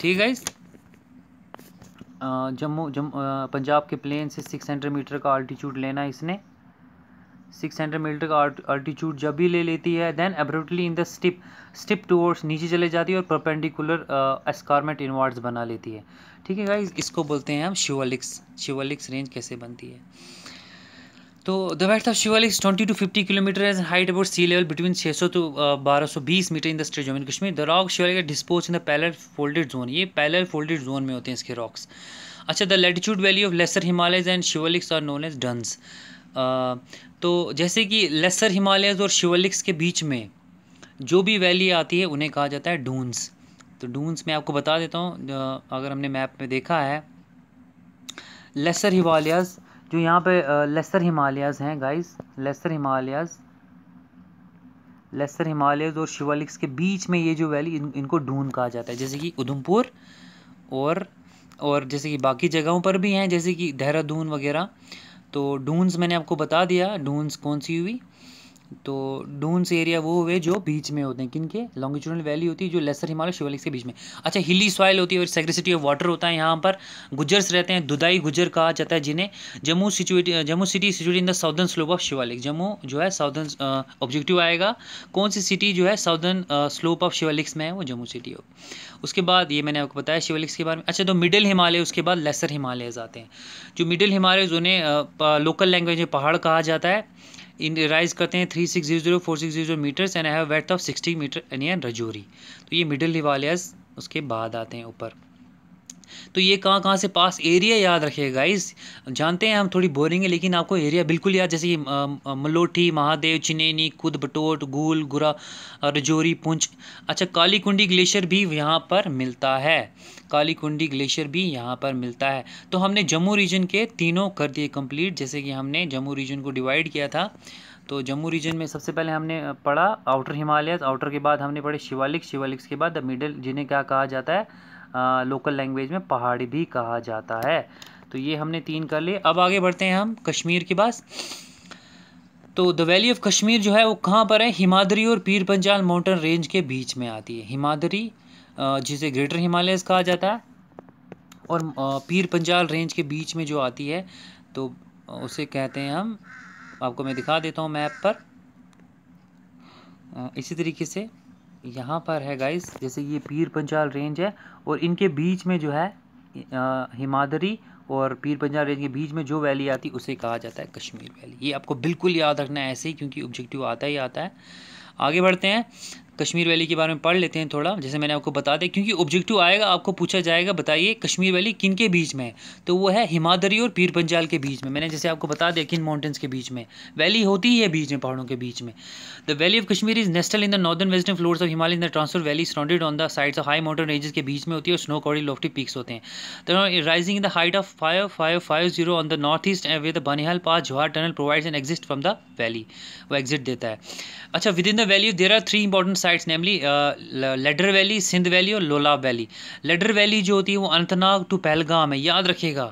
ठीक है uh, जम्मू जम्मू uh, पंजाब के प्लेन से सिक्स हंड्रेड मीटर का अल्टीट्यूड लेना इसने सिक्स हंड्रेड मीटर का अल्टीट्यूड जब भी ले लेती है then abruptly in the steep steep towards नीचे चले जाती है और परपेंडिकुलर एस्कारमेंट इनवर्ड्स बना लेती है ठीक है गाइज इसको बोलते हैं हम शिवलिक्स शिवलिक्स रेंज कैसे बनती है तो the west of Shivaliks twenty to fifty kilometre as height about sea level between छः सौ टू बारह सौ बीस metre in the state Jammu Kashmir the rock शिवल Shivalik dispose in the parallel folded zone ये पैलर फोल्डेड जोन में होते हैं इसके रॉक्स अच्छा the latitude valley of lesser Himalayas and Shivaliks are known as duns तो जैसे कि लेसर हिमालयस और शिवलिक्स के बीच में जो भी वैली आती है उन्हें कहा जाता है डून्स तो डून्स मैं आपको बता देता हूँ अगर हमने मैप में देखा है लेसर हिमालयस जो यहाँ पे लेसर हिमालयस हैं guys lesser Himalayas lesser Himalayas और शिवालिक्स के बीच में ये जो वैली इन, इनको डून कहा जाता है जैसे कि उधमपुर और और जैसे कि बाकी जगहों पर भी हैं जैसे कि देहरादून वगैरह तो डूंस मैंने आपको बता दिया डूंस कौन सी हुई तो डून्स एरिया वो हुए जो बीच में होते हैं किनके लॉन्गिट्यूडल वैली होती है जो लेसर हिमालय शिवालिक के बीच में अच्छा हिली सॉइल होती है और सेग्रेसिटी ऑफ वाटर होता है यहाँ पर गुजर्स रहते हैं दुदाई गुजर कहा जाता है जिन्हें Jammu situate Jammu city situate in the southern slope of Shivalik Jammu जो है साउदर्न ऑब्जेक्टिव आएगा कौन सी सिटी जो है साउदर्न स्लोप ऑफ शिवालिक्स में है वो जम्मू सिटी हो उसके बाद ये मैंने आपको बताया शिवालिक्स के बारे में अच्छा तो मिडिल हिमालय उसके बाद लेसर हिमालयज आते हैं जो मिडिल हिमालय उन्हें लोकल लैंग्वेज में पहाड़ कहा जाता है इन राइज करते हैं three six zero zero four six zero zero meters and have width of sixty meter यानी रजौरी तो ये मिडिल हिमालयस उसके बाद आते हैं ऊपर तो ये कहाँ कहाँ से पास एरिया याद रखिएगा गाइस जानते हैं हम थोड़ी बोरिंग है लेकिन आपको एरिया बिल्कुल याद जैसे कि मलोठी महादेव चिनेनी कुद बटोट गूल गुरा रजौरी पुंछ अच्छा काली कुंडी ग्लेशियर भी यहाँ पर मिलता है कालीकुंडी ग्लेशियर भी यहाँ पर मिलता है तो हमने जम्मू रीजन के तीनों कर दिए कंप्लीट जैसे कि हमने जम्मू रीजन को डिवाइड किया था तो जम्मू रीजन में सबसे पहले हमने पढ़ा आउटर हिमालयस आउटर के बाद हमने पढ़े शिवालिक शिवालिक्स के बाद द मिडल जिन्हें क्या कहा जाता है आ, लोकल लैंग्वेज में पहाड़ी भी कहा जाता है तो ये हमने तीन कर लिए अब आगे बढ़ते हैं हम कश्मीर के पास तो द वैली ऑफ कश्मीर जो है वो कहाँ पर है हिमादरी और पीर पंजाल माउंटेन रेंज के बीच में आती है हिमादरी जिसे ग्रेटर हिमालयस कहा जाता है और पीर पंजाल रेंज के बीच में जो आती है तो उसे कहते हैं हम आपको मैं दिखा देता हूँ मैप पर इसी तरीके से यहाँ पर है गाइस जैसे ये पीर पंजाल रेंज है और इनके बीच में जो है हिमादरी और पीर पंजाल रेंज के बीच में जो वैली आती है उसे कहा जाता है कश्मीर वैली ये आपको बिल्कुल याद रखना है ऐसे ही क्योंकि ऑब्जेक्टिव आता ही आता है आगे बढ़ते हैं कश्मीर वैली के बारे में पढ़ लेते हैं थोड़ा जैसे मैंने आपको बता दें क्योंकि ऑब्जेक्टिव आएगा आपको पूछा जाएगा बताइए कश्मीर वैली किन के बीच में तो वो है हिमादरी और पीर पंजाल के बीच में मैंने जैसे आपको बता दिया किन माउंटेंस के बीच में वैली होती ही है बीच में पहाड़ों के बीच में the valley of Kashmir is nestled in the northern western floors of Himalaya in the transfer valley surrounded on the sides of high mountain ranges के बीच में होती है और स्नो कॉडी लोफ्टी पीक्स होते हैं तो rising in the height of five five five zero on the north east with Banihal pass Jawahar tunnel provides an exit from the valley वो एग्जिट देता है अच्छा within the valley there are three important sites namely Lidder valley Sindh valley और Lolab valley ladder valley जो होती है वो Anantnag to Pahalgam है याद रखेगा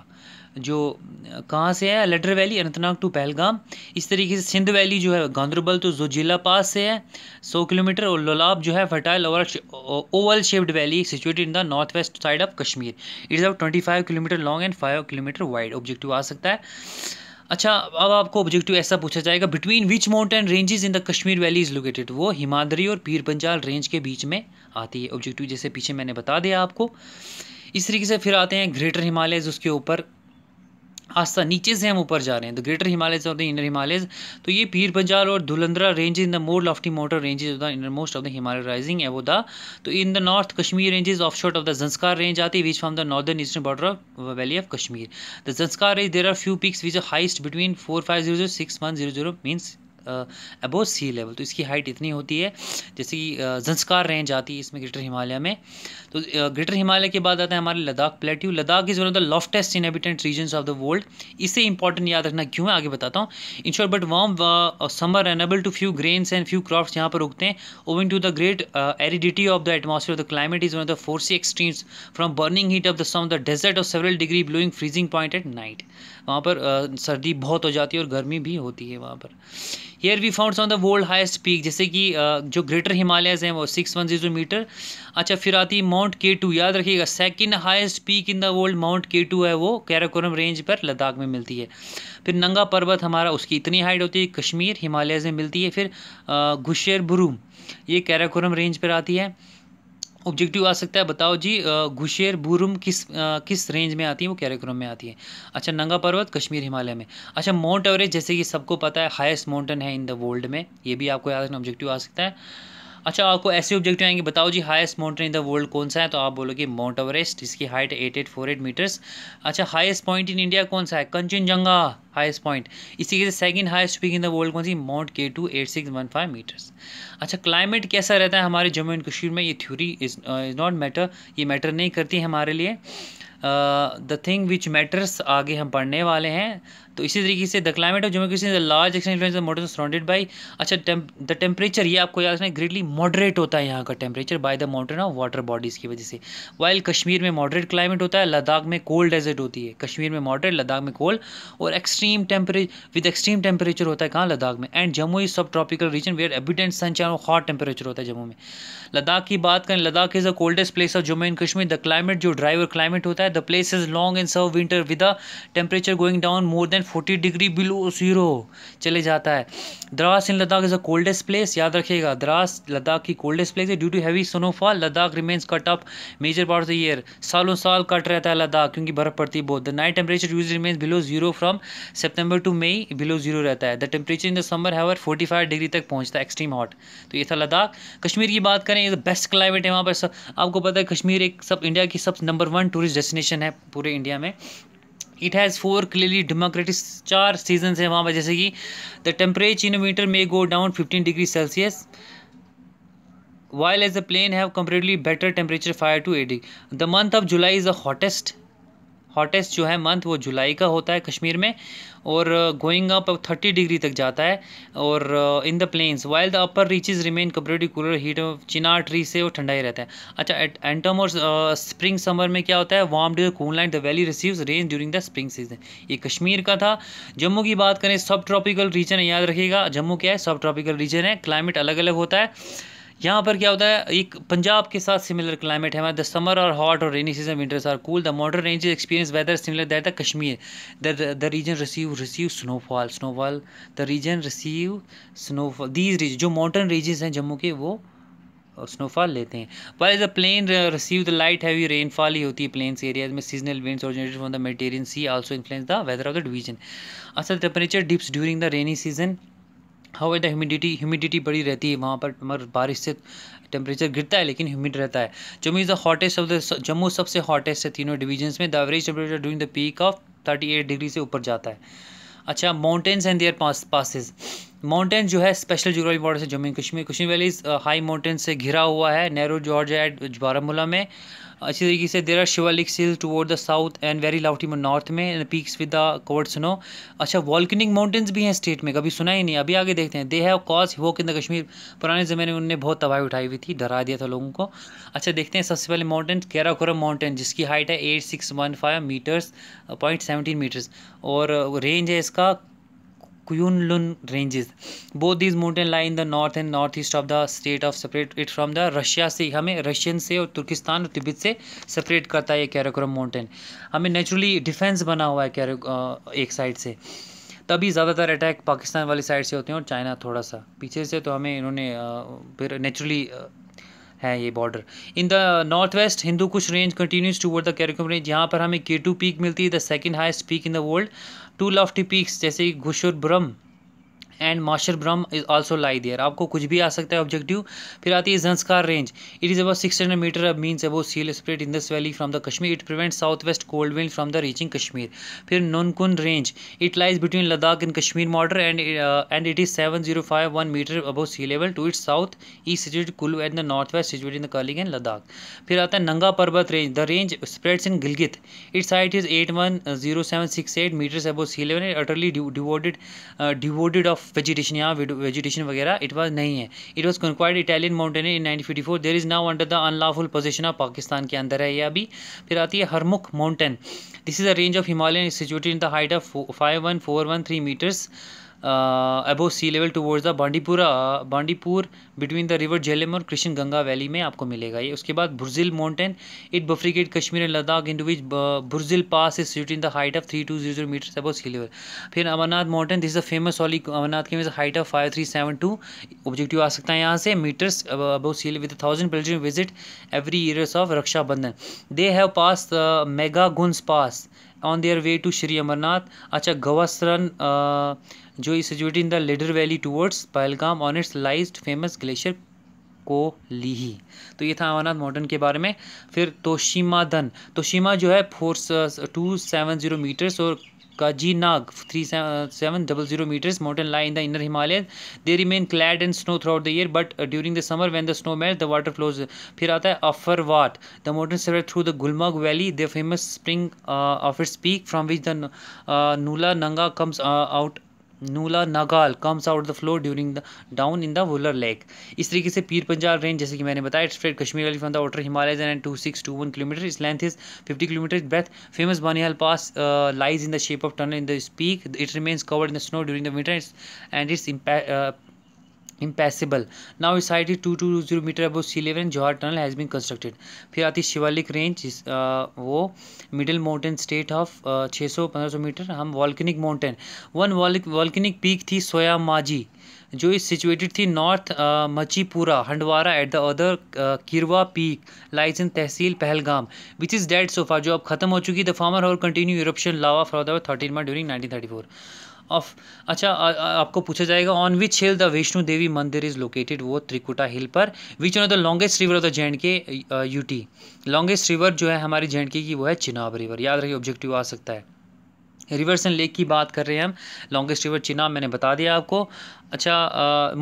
जो कहाँ से है लेडर वैली अनंतनाग टू पहलगाम इस तरीके से सिंध वैली जो है गांधरबल तो जोजिला पास से है सौ किलोमीटर और लोलाब जो है fertile oval shaped valley situated in the north west side of Kashmir it is अब twenty five kilometer long and five kilometer wide objective आ सकता है अच्छा अब आपको ऑब्जेक्टिव ऐसा पूछा जाएगा between which mountain ranges in the Kashmir valley is located वो हिमाद्री और पीर पंजाल रेंज के बीच में आती है ऑब्जेक्टिव जैसे पीछे मैंने बता दिया आपको इस तरीके से फिर आते हैं ग्रेटर हिमालयज उसके ऊपर आस्था नीचे से हम ऊपर जा रहे हैं the greater Himalayas of the inner Himalayas तो ये पीर पंजाल और धुलंद्रा range in the more lofty motor ranges of the innermost of the Himalaya rising above the तो in the north Kashmir ranges of short of the Zanskar range आती है which from the northern eastern border of valley of Kashmir the Zanskar range there are few peaks which are highest between four five zero zero six one zero zero means above sea level तो इसकी height इतनी होती है जैसे कि Zanskar range आती है इसमें ग्रेटर हिमालय में तो ग्रेटर हिमालय के बाद आता है हमारे Ladakh plateau Ladakh is one of the loftiest inhabitant region of the world इसे इंपॉर्टेंट याद रखना क्यों है आगे बताता हूँ in short but warm summer enable to few grains and few crops यहाँ पर उगते हैं owing to the great aridity of the atmosphere the climate is one of the fiercest extremes from burning heat of the sun the desert of several degree blowing freezing point at night वहाँ पर सर्दी बहुत हो जाती है और गर्मी भी होती है वहाँ पर here we found on the world highest peak जैसे कि जो ग्रेटर हिमालयज हैं वो सिक्स वन जीरो मीटर अच्छा फिर आती है माउंट के टू याद रखिएगा second highest peak in the world mount K two है वो कैराकोरम रेंज पर लद्दाख में मिलती है फिर नंगा पर्वत हमारा उसकी इतनी हाइट होती है कश्मीर हिमालयज में मिलती है फिर घुशेर बुरूम ये कैराकोरम रेंज पर आती है ऑब्जेक्टिव आ सकता है बताओ जी घुशेर भूरुम किस आ, किस रेंज में आती है वो कैरेक्रम में आती है अच्छा नंगा पर्वत कश्मीर हिमालय में अच्छा माउंट एवरेस्ट जैसे कि सबको पता है हाईएस्ट माउंटेन है इन द वर्ल्ड में ये भी आपको याद रखना ऑब्जेक्टिव आ सकता है अच्छा आपको ऐसे ऑब्जेक्टिव आएंगे बताओ जी highest mountain in the world कौन सा है तो आप बोलोगे माउंट एवरेस्ट इसकी height eight eight four eight meters अच्छा हाईएस्ट पॉइंट इन इंडिया कौन सा है कंचनजंगा हाईएस्ट पॉइंट इसी के second highest peak in the world कौन सी mount K two eight six one five meters अच्छा क्लाइमेट कैसा रहता है हमारे जम्मू एंड कश्मीर में ये थ्योरी इज़ नॉट मैटर ये मैटर नहीं करती है हमारे लिए द थिंग विच मैटर्स आगे हम पढ़ने वाले हैं तो इसी तरीके से the climate of Jammu Kashmir large extent influence surrounded by अच्छा द टेम्परेचर ये आपको याद रखना ग्रेटली मॉडरेट होता है यहाँ का temperature by the mountain of water bodies की वजह से वाइल कश्मीर में मॉडरेट क्लाइमेट होता है लद्दाख में कोल्ड डेजर्ट होती है कश्मीर में मॉडरेट लद्दाख में कोल्ड और extreme temperature with extreme temperature होता है कहाँ लद्दाख में and Jammu is subtropical region where abundant sunshine और हॉट टेम्परेचर होता है जम्मू में लद्दाख की बात करें Ladakh is the coldest place of Jammu and Kashmir the climate जो ड्राइवर क्लाइमेट होता है the place is long in serve winter with the temperature going down more than forty degree below zero चले जाता है Dras in Ladakh is a coldest place याद रखिएगा द्रास लद्दाख की coldest place है due to heavy snowfall Ladakh remains cut up major part of the year सालों साल cut रहता है लद्दाख क्योंकि बर्फ पड़ती है बहुत the night temperature use remains below zero from September to May below zero रहता है the temperature in the summer hover forty five degree तक पहुँचता है एक्सट्रीम हॉट तो ये था लद्दाख कश्मीर की बात करें ये बेस्ट क्लाइमेट है वहाँ पर आपको पता है कश्मीर एक सब इंडिया की सब number one tourist destination nation है पूरे इंडिया में it has four clearly democratic चार सीजन है वहाँ पर जैसे कि the temperature in winter may go down fifteen degree Celsius while as a plain have comparatively better temperature five to eight degree the month of July is the hottest hottest जो है month वो जुलाई का होता है कश्मीर में और going up thirty degree तक जाता है और in the plains while the upper reaches remain comparative cooler heat chinar tree से वो ठंडा ही रहता है अच्छा एट एंटम और स्प्रिंग uh, समर में क्या होता है warm due cool line the valley receives rain during the spring season ये कश्मीर का था जम्मू की बात करें सब ट्रॉपिकल रीजन याद रखिएगा जम्मू क्या है सब ट्रॉपिकल रीजन है क्लाइमेट अलग अलग होता है यहाँ पर क्या होता है एक पंजाब के साथ सिमिलर क्लाइमेट है द समर और हॉट और rainy season winters are cool the मॉडर range experience weather similar that the Kashmir the region receive receive snowfall snowfall the region receive snowfall these region जो माउंटेन रेंजेस हैं जम्मू के वो snowfall लेते हैं पर is a plain receive the light heavy rainfall ही होती है प्लेन्स एरियाज में seasonal winds originated from the Mediterranean C also influence the weather of the division असल temperature dips during the rainy season हवा the humidity humidity बड़ी रहती है वहाँ पर मगर बारिश से टेम्परेचर गिरता है लेकिन ह्यूमिड रहता है Jammu is the hottest of the Jammu सबसे हॉटेस्ट है तीनों डिवीजन्स में the average temperature during the peak of thirty eight degree से ऊपर जाता है अच्छा mountains and their pass passes mountain जो है स्पेशल जोग्राफी बॉर्डर से Jammu and Kashmir Kashmir valley high mountain से घिरा हुआ है नेहरू जॉर्ज एट बारामूला में अच्छी uh, तरीके से देर आर शिवालिक सील toward the south and very lofty north में peaks with the covered snow अच्छा वॉल्कनिक माउंटेन्स भी हैं स्टेट में कभी सुना ही नहीं अभी आगे देखते हैं दे हैव कॉज वो इन द कश्मीर पुराने ज़माने में उन्होंने बहुत तबाही उठाई हुई थी डरा दिया था लोगों को अच्छा देखते हैं सबसे पहले माउंटेन कैराकोरम माउंटेन जिसकी हाइट है eight six one five meters point seventeen meters और रेंज uh, है इसका Kunlun ranges. Both these mountains lie in the north and northeast of the state of separate it from the Russia से हमें Russian से और तुर्किस्तान और तिब्बत से separate करता है ये कैराकोरम माउंटेन हमें नेचुरली डिफेंस बना हुआ है कैरा एक साइड से तभी ज़्यादातर अटैक पाकिस्तान वाली साइड से होते हैं और चाइना थोड़ा सा पीछे से तो हमें इन्होंने फिर नेचुरली है ये border in the north west Hindu Kush range continues toward the Karakoram range यहाँ पर हमें के टू पीक मिलती है the second highest peak in the world two lofty peaks जैसे Gasherbrum and Masherbrum is also lie there आपको कुछ भी आ सकता है ऑब्जेक्टिव फिर आती है Zanskar range it is about six hundred meter अब means above sea spread in this valley from the Kashmir it prevent south west cold will from the reaching Kashmir फिर Nun Kun range it lies between Ladakh and Kashmir मॉडर and and it is seven zero five one meter above sea level to it south east situate Kullu and the north west situate in the कलिंग and Ladakh फिर आता है Nanga Parbat range the range spreads in Gilgit its height is eight one zero seven six eight meters above sea level and utterly devoided devoided of vegetation या vegetation वगैरह it was नहीं है it was conquered Italian mountain in 1954 there is now under the unlawful position of Pakistan के अंदर है यह अभी फिर आती है Harmukh mountain this is a range of Himalayan institute in the height of five one one four three meters above sea level towards the Bandipora Bandipur between the river Jhelum और Krishna Ganga valley में आपको मिलेगा ये उसके बाद Burzil mountain it bifurcate Kashmir and Ladakh in which Burzil pass is seat in the height of three two zero zero metres above sea level फिर Amarnath mountain this the famous holy Amarnath की height of five three seven two objective आ सकता है यहाँ से metres above sea level with thousand pilgrim visit every years of Rakshabandhan they have pass Mahagunas pass on their way to Shri Amarnath अच्छा गवासरन जो is situate in the Lidder valley towards Pahalgam on its lies famous glacier को ही तो ये था Amarnath mountain के बारे में फिर तोशीमा धन तोशीमा जो है four two seven zero metres और three double zero metres mountain lie in the inner Himalaya they remain clad and snow throughout the year but during the summer when the snow melts, the water flows फिर आता है Afarwat the mountain survey through the Gulmarg valley the famous spring of its peak from which the nullah Nanga comes out nullah Nagal comes out the flow during the down in the Wular lake इस तरीके से पीर Panjal range जैसे कि मैंने बताया it's spread Kashmir valley from the outer Himalaya and two six two one kilometre is length is fifty kilometre breadth famous Banihal pass lies in the shape of tunnel in the speak it remains covered in the snow during the winter and it's now uh, uh, is height is two two zero metre above sea level Jawahar tunnel has been constructed फिर आती Shivalik range जिस वो middle mountain state of छः सौ पंद्रह सौ metre हम volcanic mountain one volcanic peak थी सोया माजी जो इज सिचुएटेड थी north Machipura Handwara at the other किरवा peak lies in tehsil Pahalgam which is dead so far जो अब खत्म हो चुकी द फार्मर और continue European lava for the thirteen March during nineteen thirty four of अच्छा आ, आ, आपको पूछा जाएगा on which hill the Vaishno Devi mandir is located वो त्रिकुटा हिल पर which on the longest river of the J K UT longest river जो है हमारी जे की वो है चिनाब रिवर याद रखिए ऑब्जेक्टिव आ सकता है रिवर्स एंड लेक की बात कर रहे हैं हम लॉन्गेस्ट रिवर चिनाब मैंने बता दिया आपको अच्छा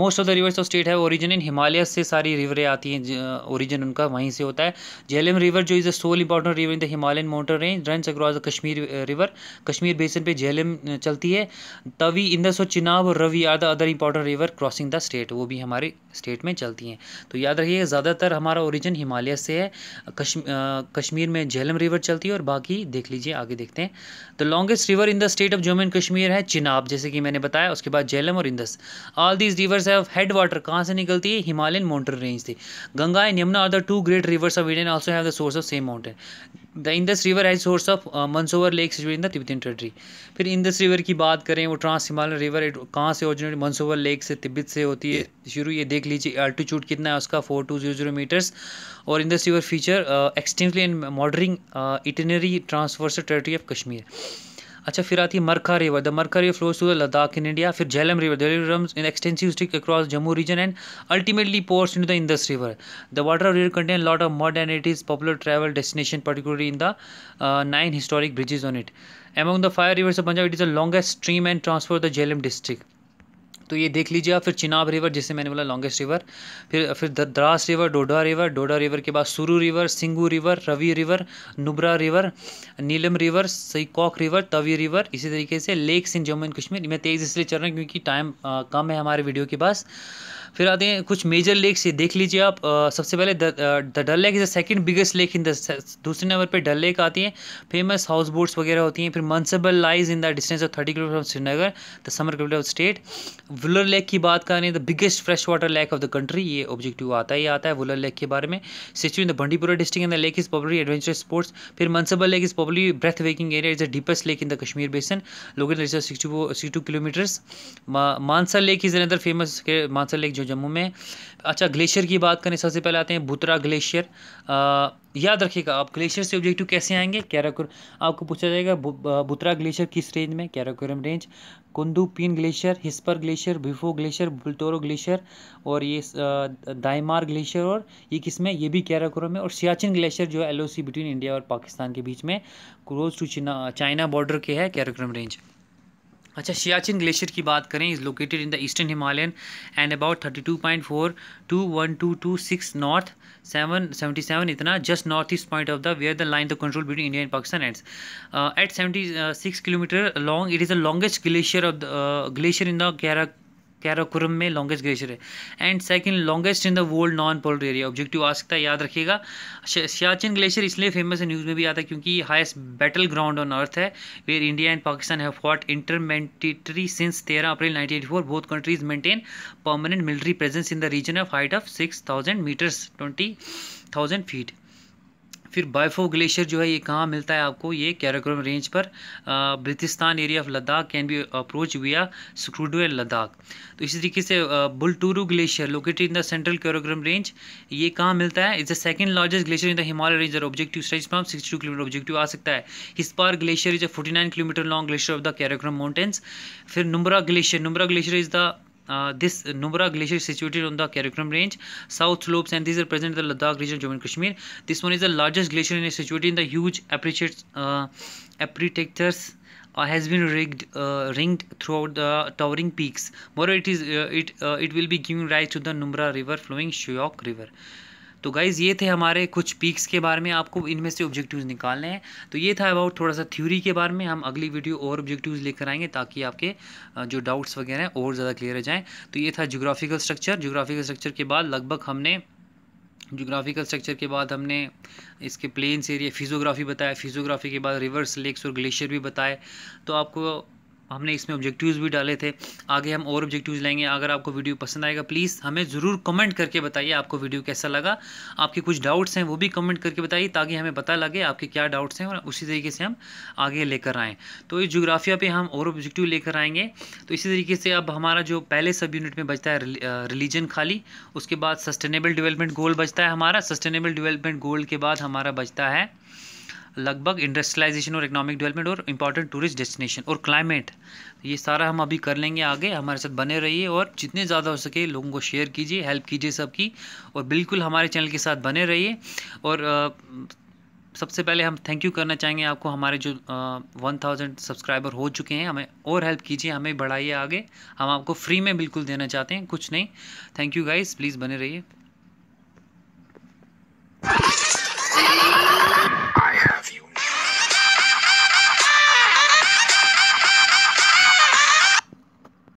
most of the rivers of state है ओरिजिन इन हिमालय से सारी रिवरें आती हैं ओरिजिन उनका वहीं से होता है झेलम रिवर जो is the sole important river in the Himalayan mountain range run across the Kashmir river Kashmir basin पे झेलम चलती है तवी इंदस और चिनाब और Ravi are the other important river crossing the state वो भी हमारे स्टेट में चलती हैं तो याद रखिए ज़्यादातर हमारा ओरिजिन हिमालय से है कश्मीर में झेलम रिवर चलती है और बाकी देख लीजिए आगे देखते हैं the longest river in the state of Jammu and Kashmir है चिनाब जैसे कि मैंने बताया उसके बाद झेलम और Indus all these rivers have head water कहाँ से निकलती है हिमालयन माउंटेन रेंज से Ganga and Yamuna are the two great rivers of Indian also have the source of same mountain the Indus river has source of Mansarovar lake situate in the Tibetan territory फिर Indus river की बात करें वो ट्रांस हिमालयन रिवर कहाँ से originate मनसोवर lake से तिब्बत से होती है शुरू ये देख लीजिए अल्टीट्यूड कितना है उसका four two zero zero metres और Indus river feature extensively and meandering itinerary transversal territory of Kashmir अच्छा फिर आती है Markha river the Markha river flows to the Ladakh in India फिर Jhelum river the river runs in extensive streak across Jammu region and ultimately pours in the Indus river the water river contain lot of mud and it is popular travel destination particularly in the uh, nine historic bridges on it. Among the five rivers of Punjab, it is the longest stream and transfer the Jhelum district. तो ये देख लीजिए आप फिर Chenab river जिसे मैंने बोला longest river फिर फिर Dras river Doda river Doda river के बाद Suru river Shingo river Ravi river Nubra river Neelum river Shyok river Tawi river इसी तरीके से lakes in Jammu and Kashmir मैं तेज़ इसलिए चल रहा हूँ क्योंकि टाइम कम है हमारे वीडियो के पास फिर आते हैं कुछ मेजर लेक्स ये देख लीजिए आप सबसे पहले the Dal lake is the second biggest lake in the दूसरे नंबर पे डल लेक आती है फेमस हाउस बोट्स वगैरह होती हैं फिर Mansbal lies in the distance of thirty kilometre from Srinagar the summer capital of state Wular lake की बात करें the biggest fresh water lake of the country ये ऑब्जेक्टिव आता ही आता है वुलर लेक के बारे में situated in the Bandipora district in the lake is popular adventure sports फिर Mansbal lake is popular breathtaking area is the deepest lake in the Kashmir बेसन locate sixty two kilometres Mansar lake is another famous Mansar lake जो जो जम्मू में अच्छा glacier की बात करें सबसे पहले आते हैं भूतरा ग्लेशियर याद रखिएगा आप ग्लेशियर से ऑब्जेक्टिव कैसे आएंगे कैराकुर आपको पूछा जाएगा भूतरा ग्लेशियर किस रेंज में कैराकुरम रेंज कुंदू पीन glacier Hispar glacier Biafo glacier Baltoro glacier और ये दायमार ग्लेशियर और ये किस में ये भी कैराकुरम है और सियाचिन ग्लेशियर जो है एल बिटवीन इंडिया और पाकिस्तान के बीच में क्लोज टू चाइना बॉर्डर के है कैराकुरम रेंज अच्छा सियाचिन ग्लेशियर की बात करें is located in the eastern Himalayan and about thirty two point four two one two two six north seven seventy seven इतना just north east point of the where the line the control between India and Pakistan ends at seventy six kilometre long it is the longest glacier of the glacier in the Kara Karakoram में longest glacier है and second longest in the world non polar area objective आ सकता है याद रखिएगा Siachen glacier इसलिए famous है news में भी आता है क्योंकि highest battle ground on earth है where India and Pakistan have fought intermittently since तेरह April nineteen both countries maintain permanent military presence in the region of height of six metres twenty thousand feet फिर Biafo glacier जो है ये कहाँ मिलता है आपको ये कैराक्रम रेंज पर Baltistan area of Ladakh can be approach via Skardu Ladakh तो इसी तरीके से Baltoro glacier located in the central Karakoram range ये कहाँ मिलता है is the second largest glacier in the Himalaya range और objective stretch from sixty two kilometre objective आ सकता है Hispar glacier is a forty nine kilometre long glacier of the Karakoram mountains फिर Nubra glacier Nubra glacier is the Uh, this uh, Nubra glacier is situated on the Karakoram range, south slopes, and these represent the Ladakh region, Jammu and Kashmir. This one is the largest glacier and is situated in the huge apertures, uh, apertures uh, has been rigged, uh, ringed throughout the towering peaks. Moreover, it is uh, it uh, it will be giving rise to the Numra River flowing Shuyok River. तो guys ये थे हमारे कुछ peaks के बारे में आपको इनमें से ऑब्जेक्टिव्स निकालने हैं तो ये था अबाउट थोड़ा सा थ्योरी के बारे में हम अगली वीडियो और ऑब्जेक्टिव्स लेकर आएंगे ताकि आपके जो डाउट्स वगैरह हैं और ज़्यादा क्लियर हो जाएँ तो ये था जोग्राफिकल स्ट्रक्चर जोग्राफिकल स्ट्रक्चर के बाद लगभग हमने जोग्राफिकल स्ट्रक्चर के बाद हमने इसके प्लेन्स एरिया फिजियोग्राफी बताया फिजियोग्राफी के बाद रिवर्स लेक्स और ग्लेशियर भी बताए तो आपको हमने इसमें ऑब्जेक्टिव्स भी डाले थे आगे हम और ऑब्जेक्टिव्स लेंगे अगर आपको वीडियो पसंद आएगा प्लीज़ हमें ज़रूर कमेंट करके बताइए आपको वीडियो कैसा लगा आपके कुछ डाउट्स हैं वो भी कमेंट करके बताइए ताकि हमें पता लगे आपके क्या डाउट्स हैं और उसी तरीके से हम आगे लेकर आएँ तो इस जोग्राफिया पर हम और ऑब्जेक्टिव लेकर आएंगे तो इसी तरीके से अब हमारा जो पहले सब यूनिट में बचता है रिलीजन खाली उसके बाद सस्टेनेबल डिवेलपमेंट गोल बचता है हमारा सस्टेनेबल डिवेलपमेंट गोल के बाद हमारा बचता है लगभग इंडस्ट्रियलाइजेशन और इकोनॉमिक डेवलपमेंट और इंपॉर्टेंट टूरिस्ट डेस्टिनेशन और क्लाइमेट ये सारा हम अभी कर लेंगे आगे हमारे साथ बने रहिए और जितने ज़्यादा हो सके लोगों को शेयर कीजिए हेल्प कीजिए सबकी और बिल्कुल हमारे चैनल के साथ बने रहिए और आ, सबसे पहले हम थैंक यू करना चाहेंगे आपको हमारे जो वन थाउजेंड सब्सक्राइबर हो चुके हैं हमें और हेल्प कीजिए हमें बढ़ाइए आगे हम आपको फ्री में बिल्कुल देना चाहते हैं कुछ नहीं थैंक यू गाइस प्लीज़ बने रहिए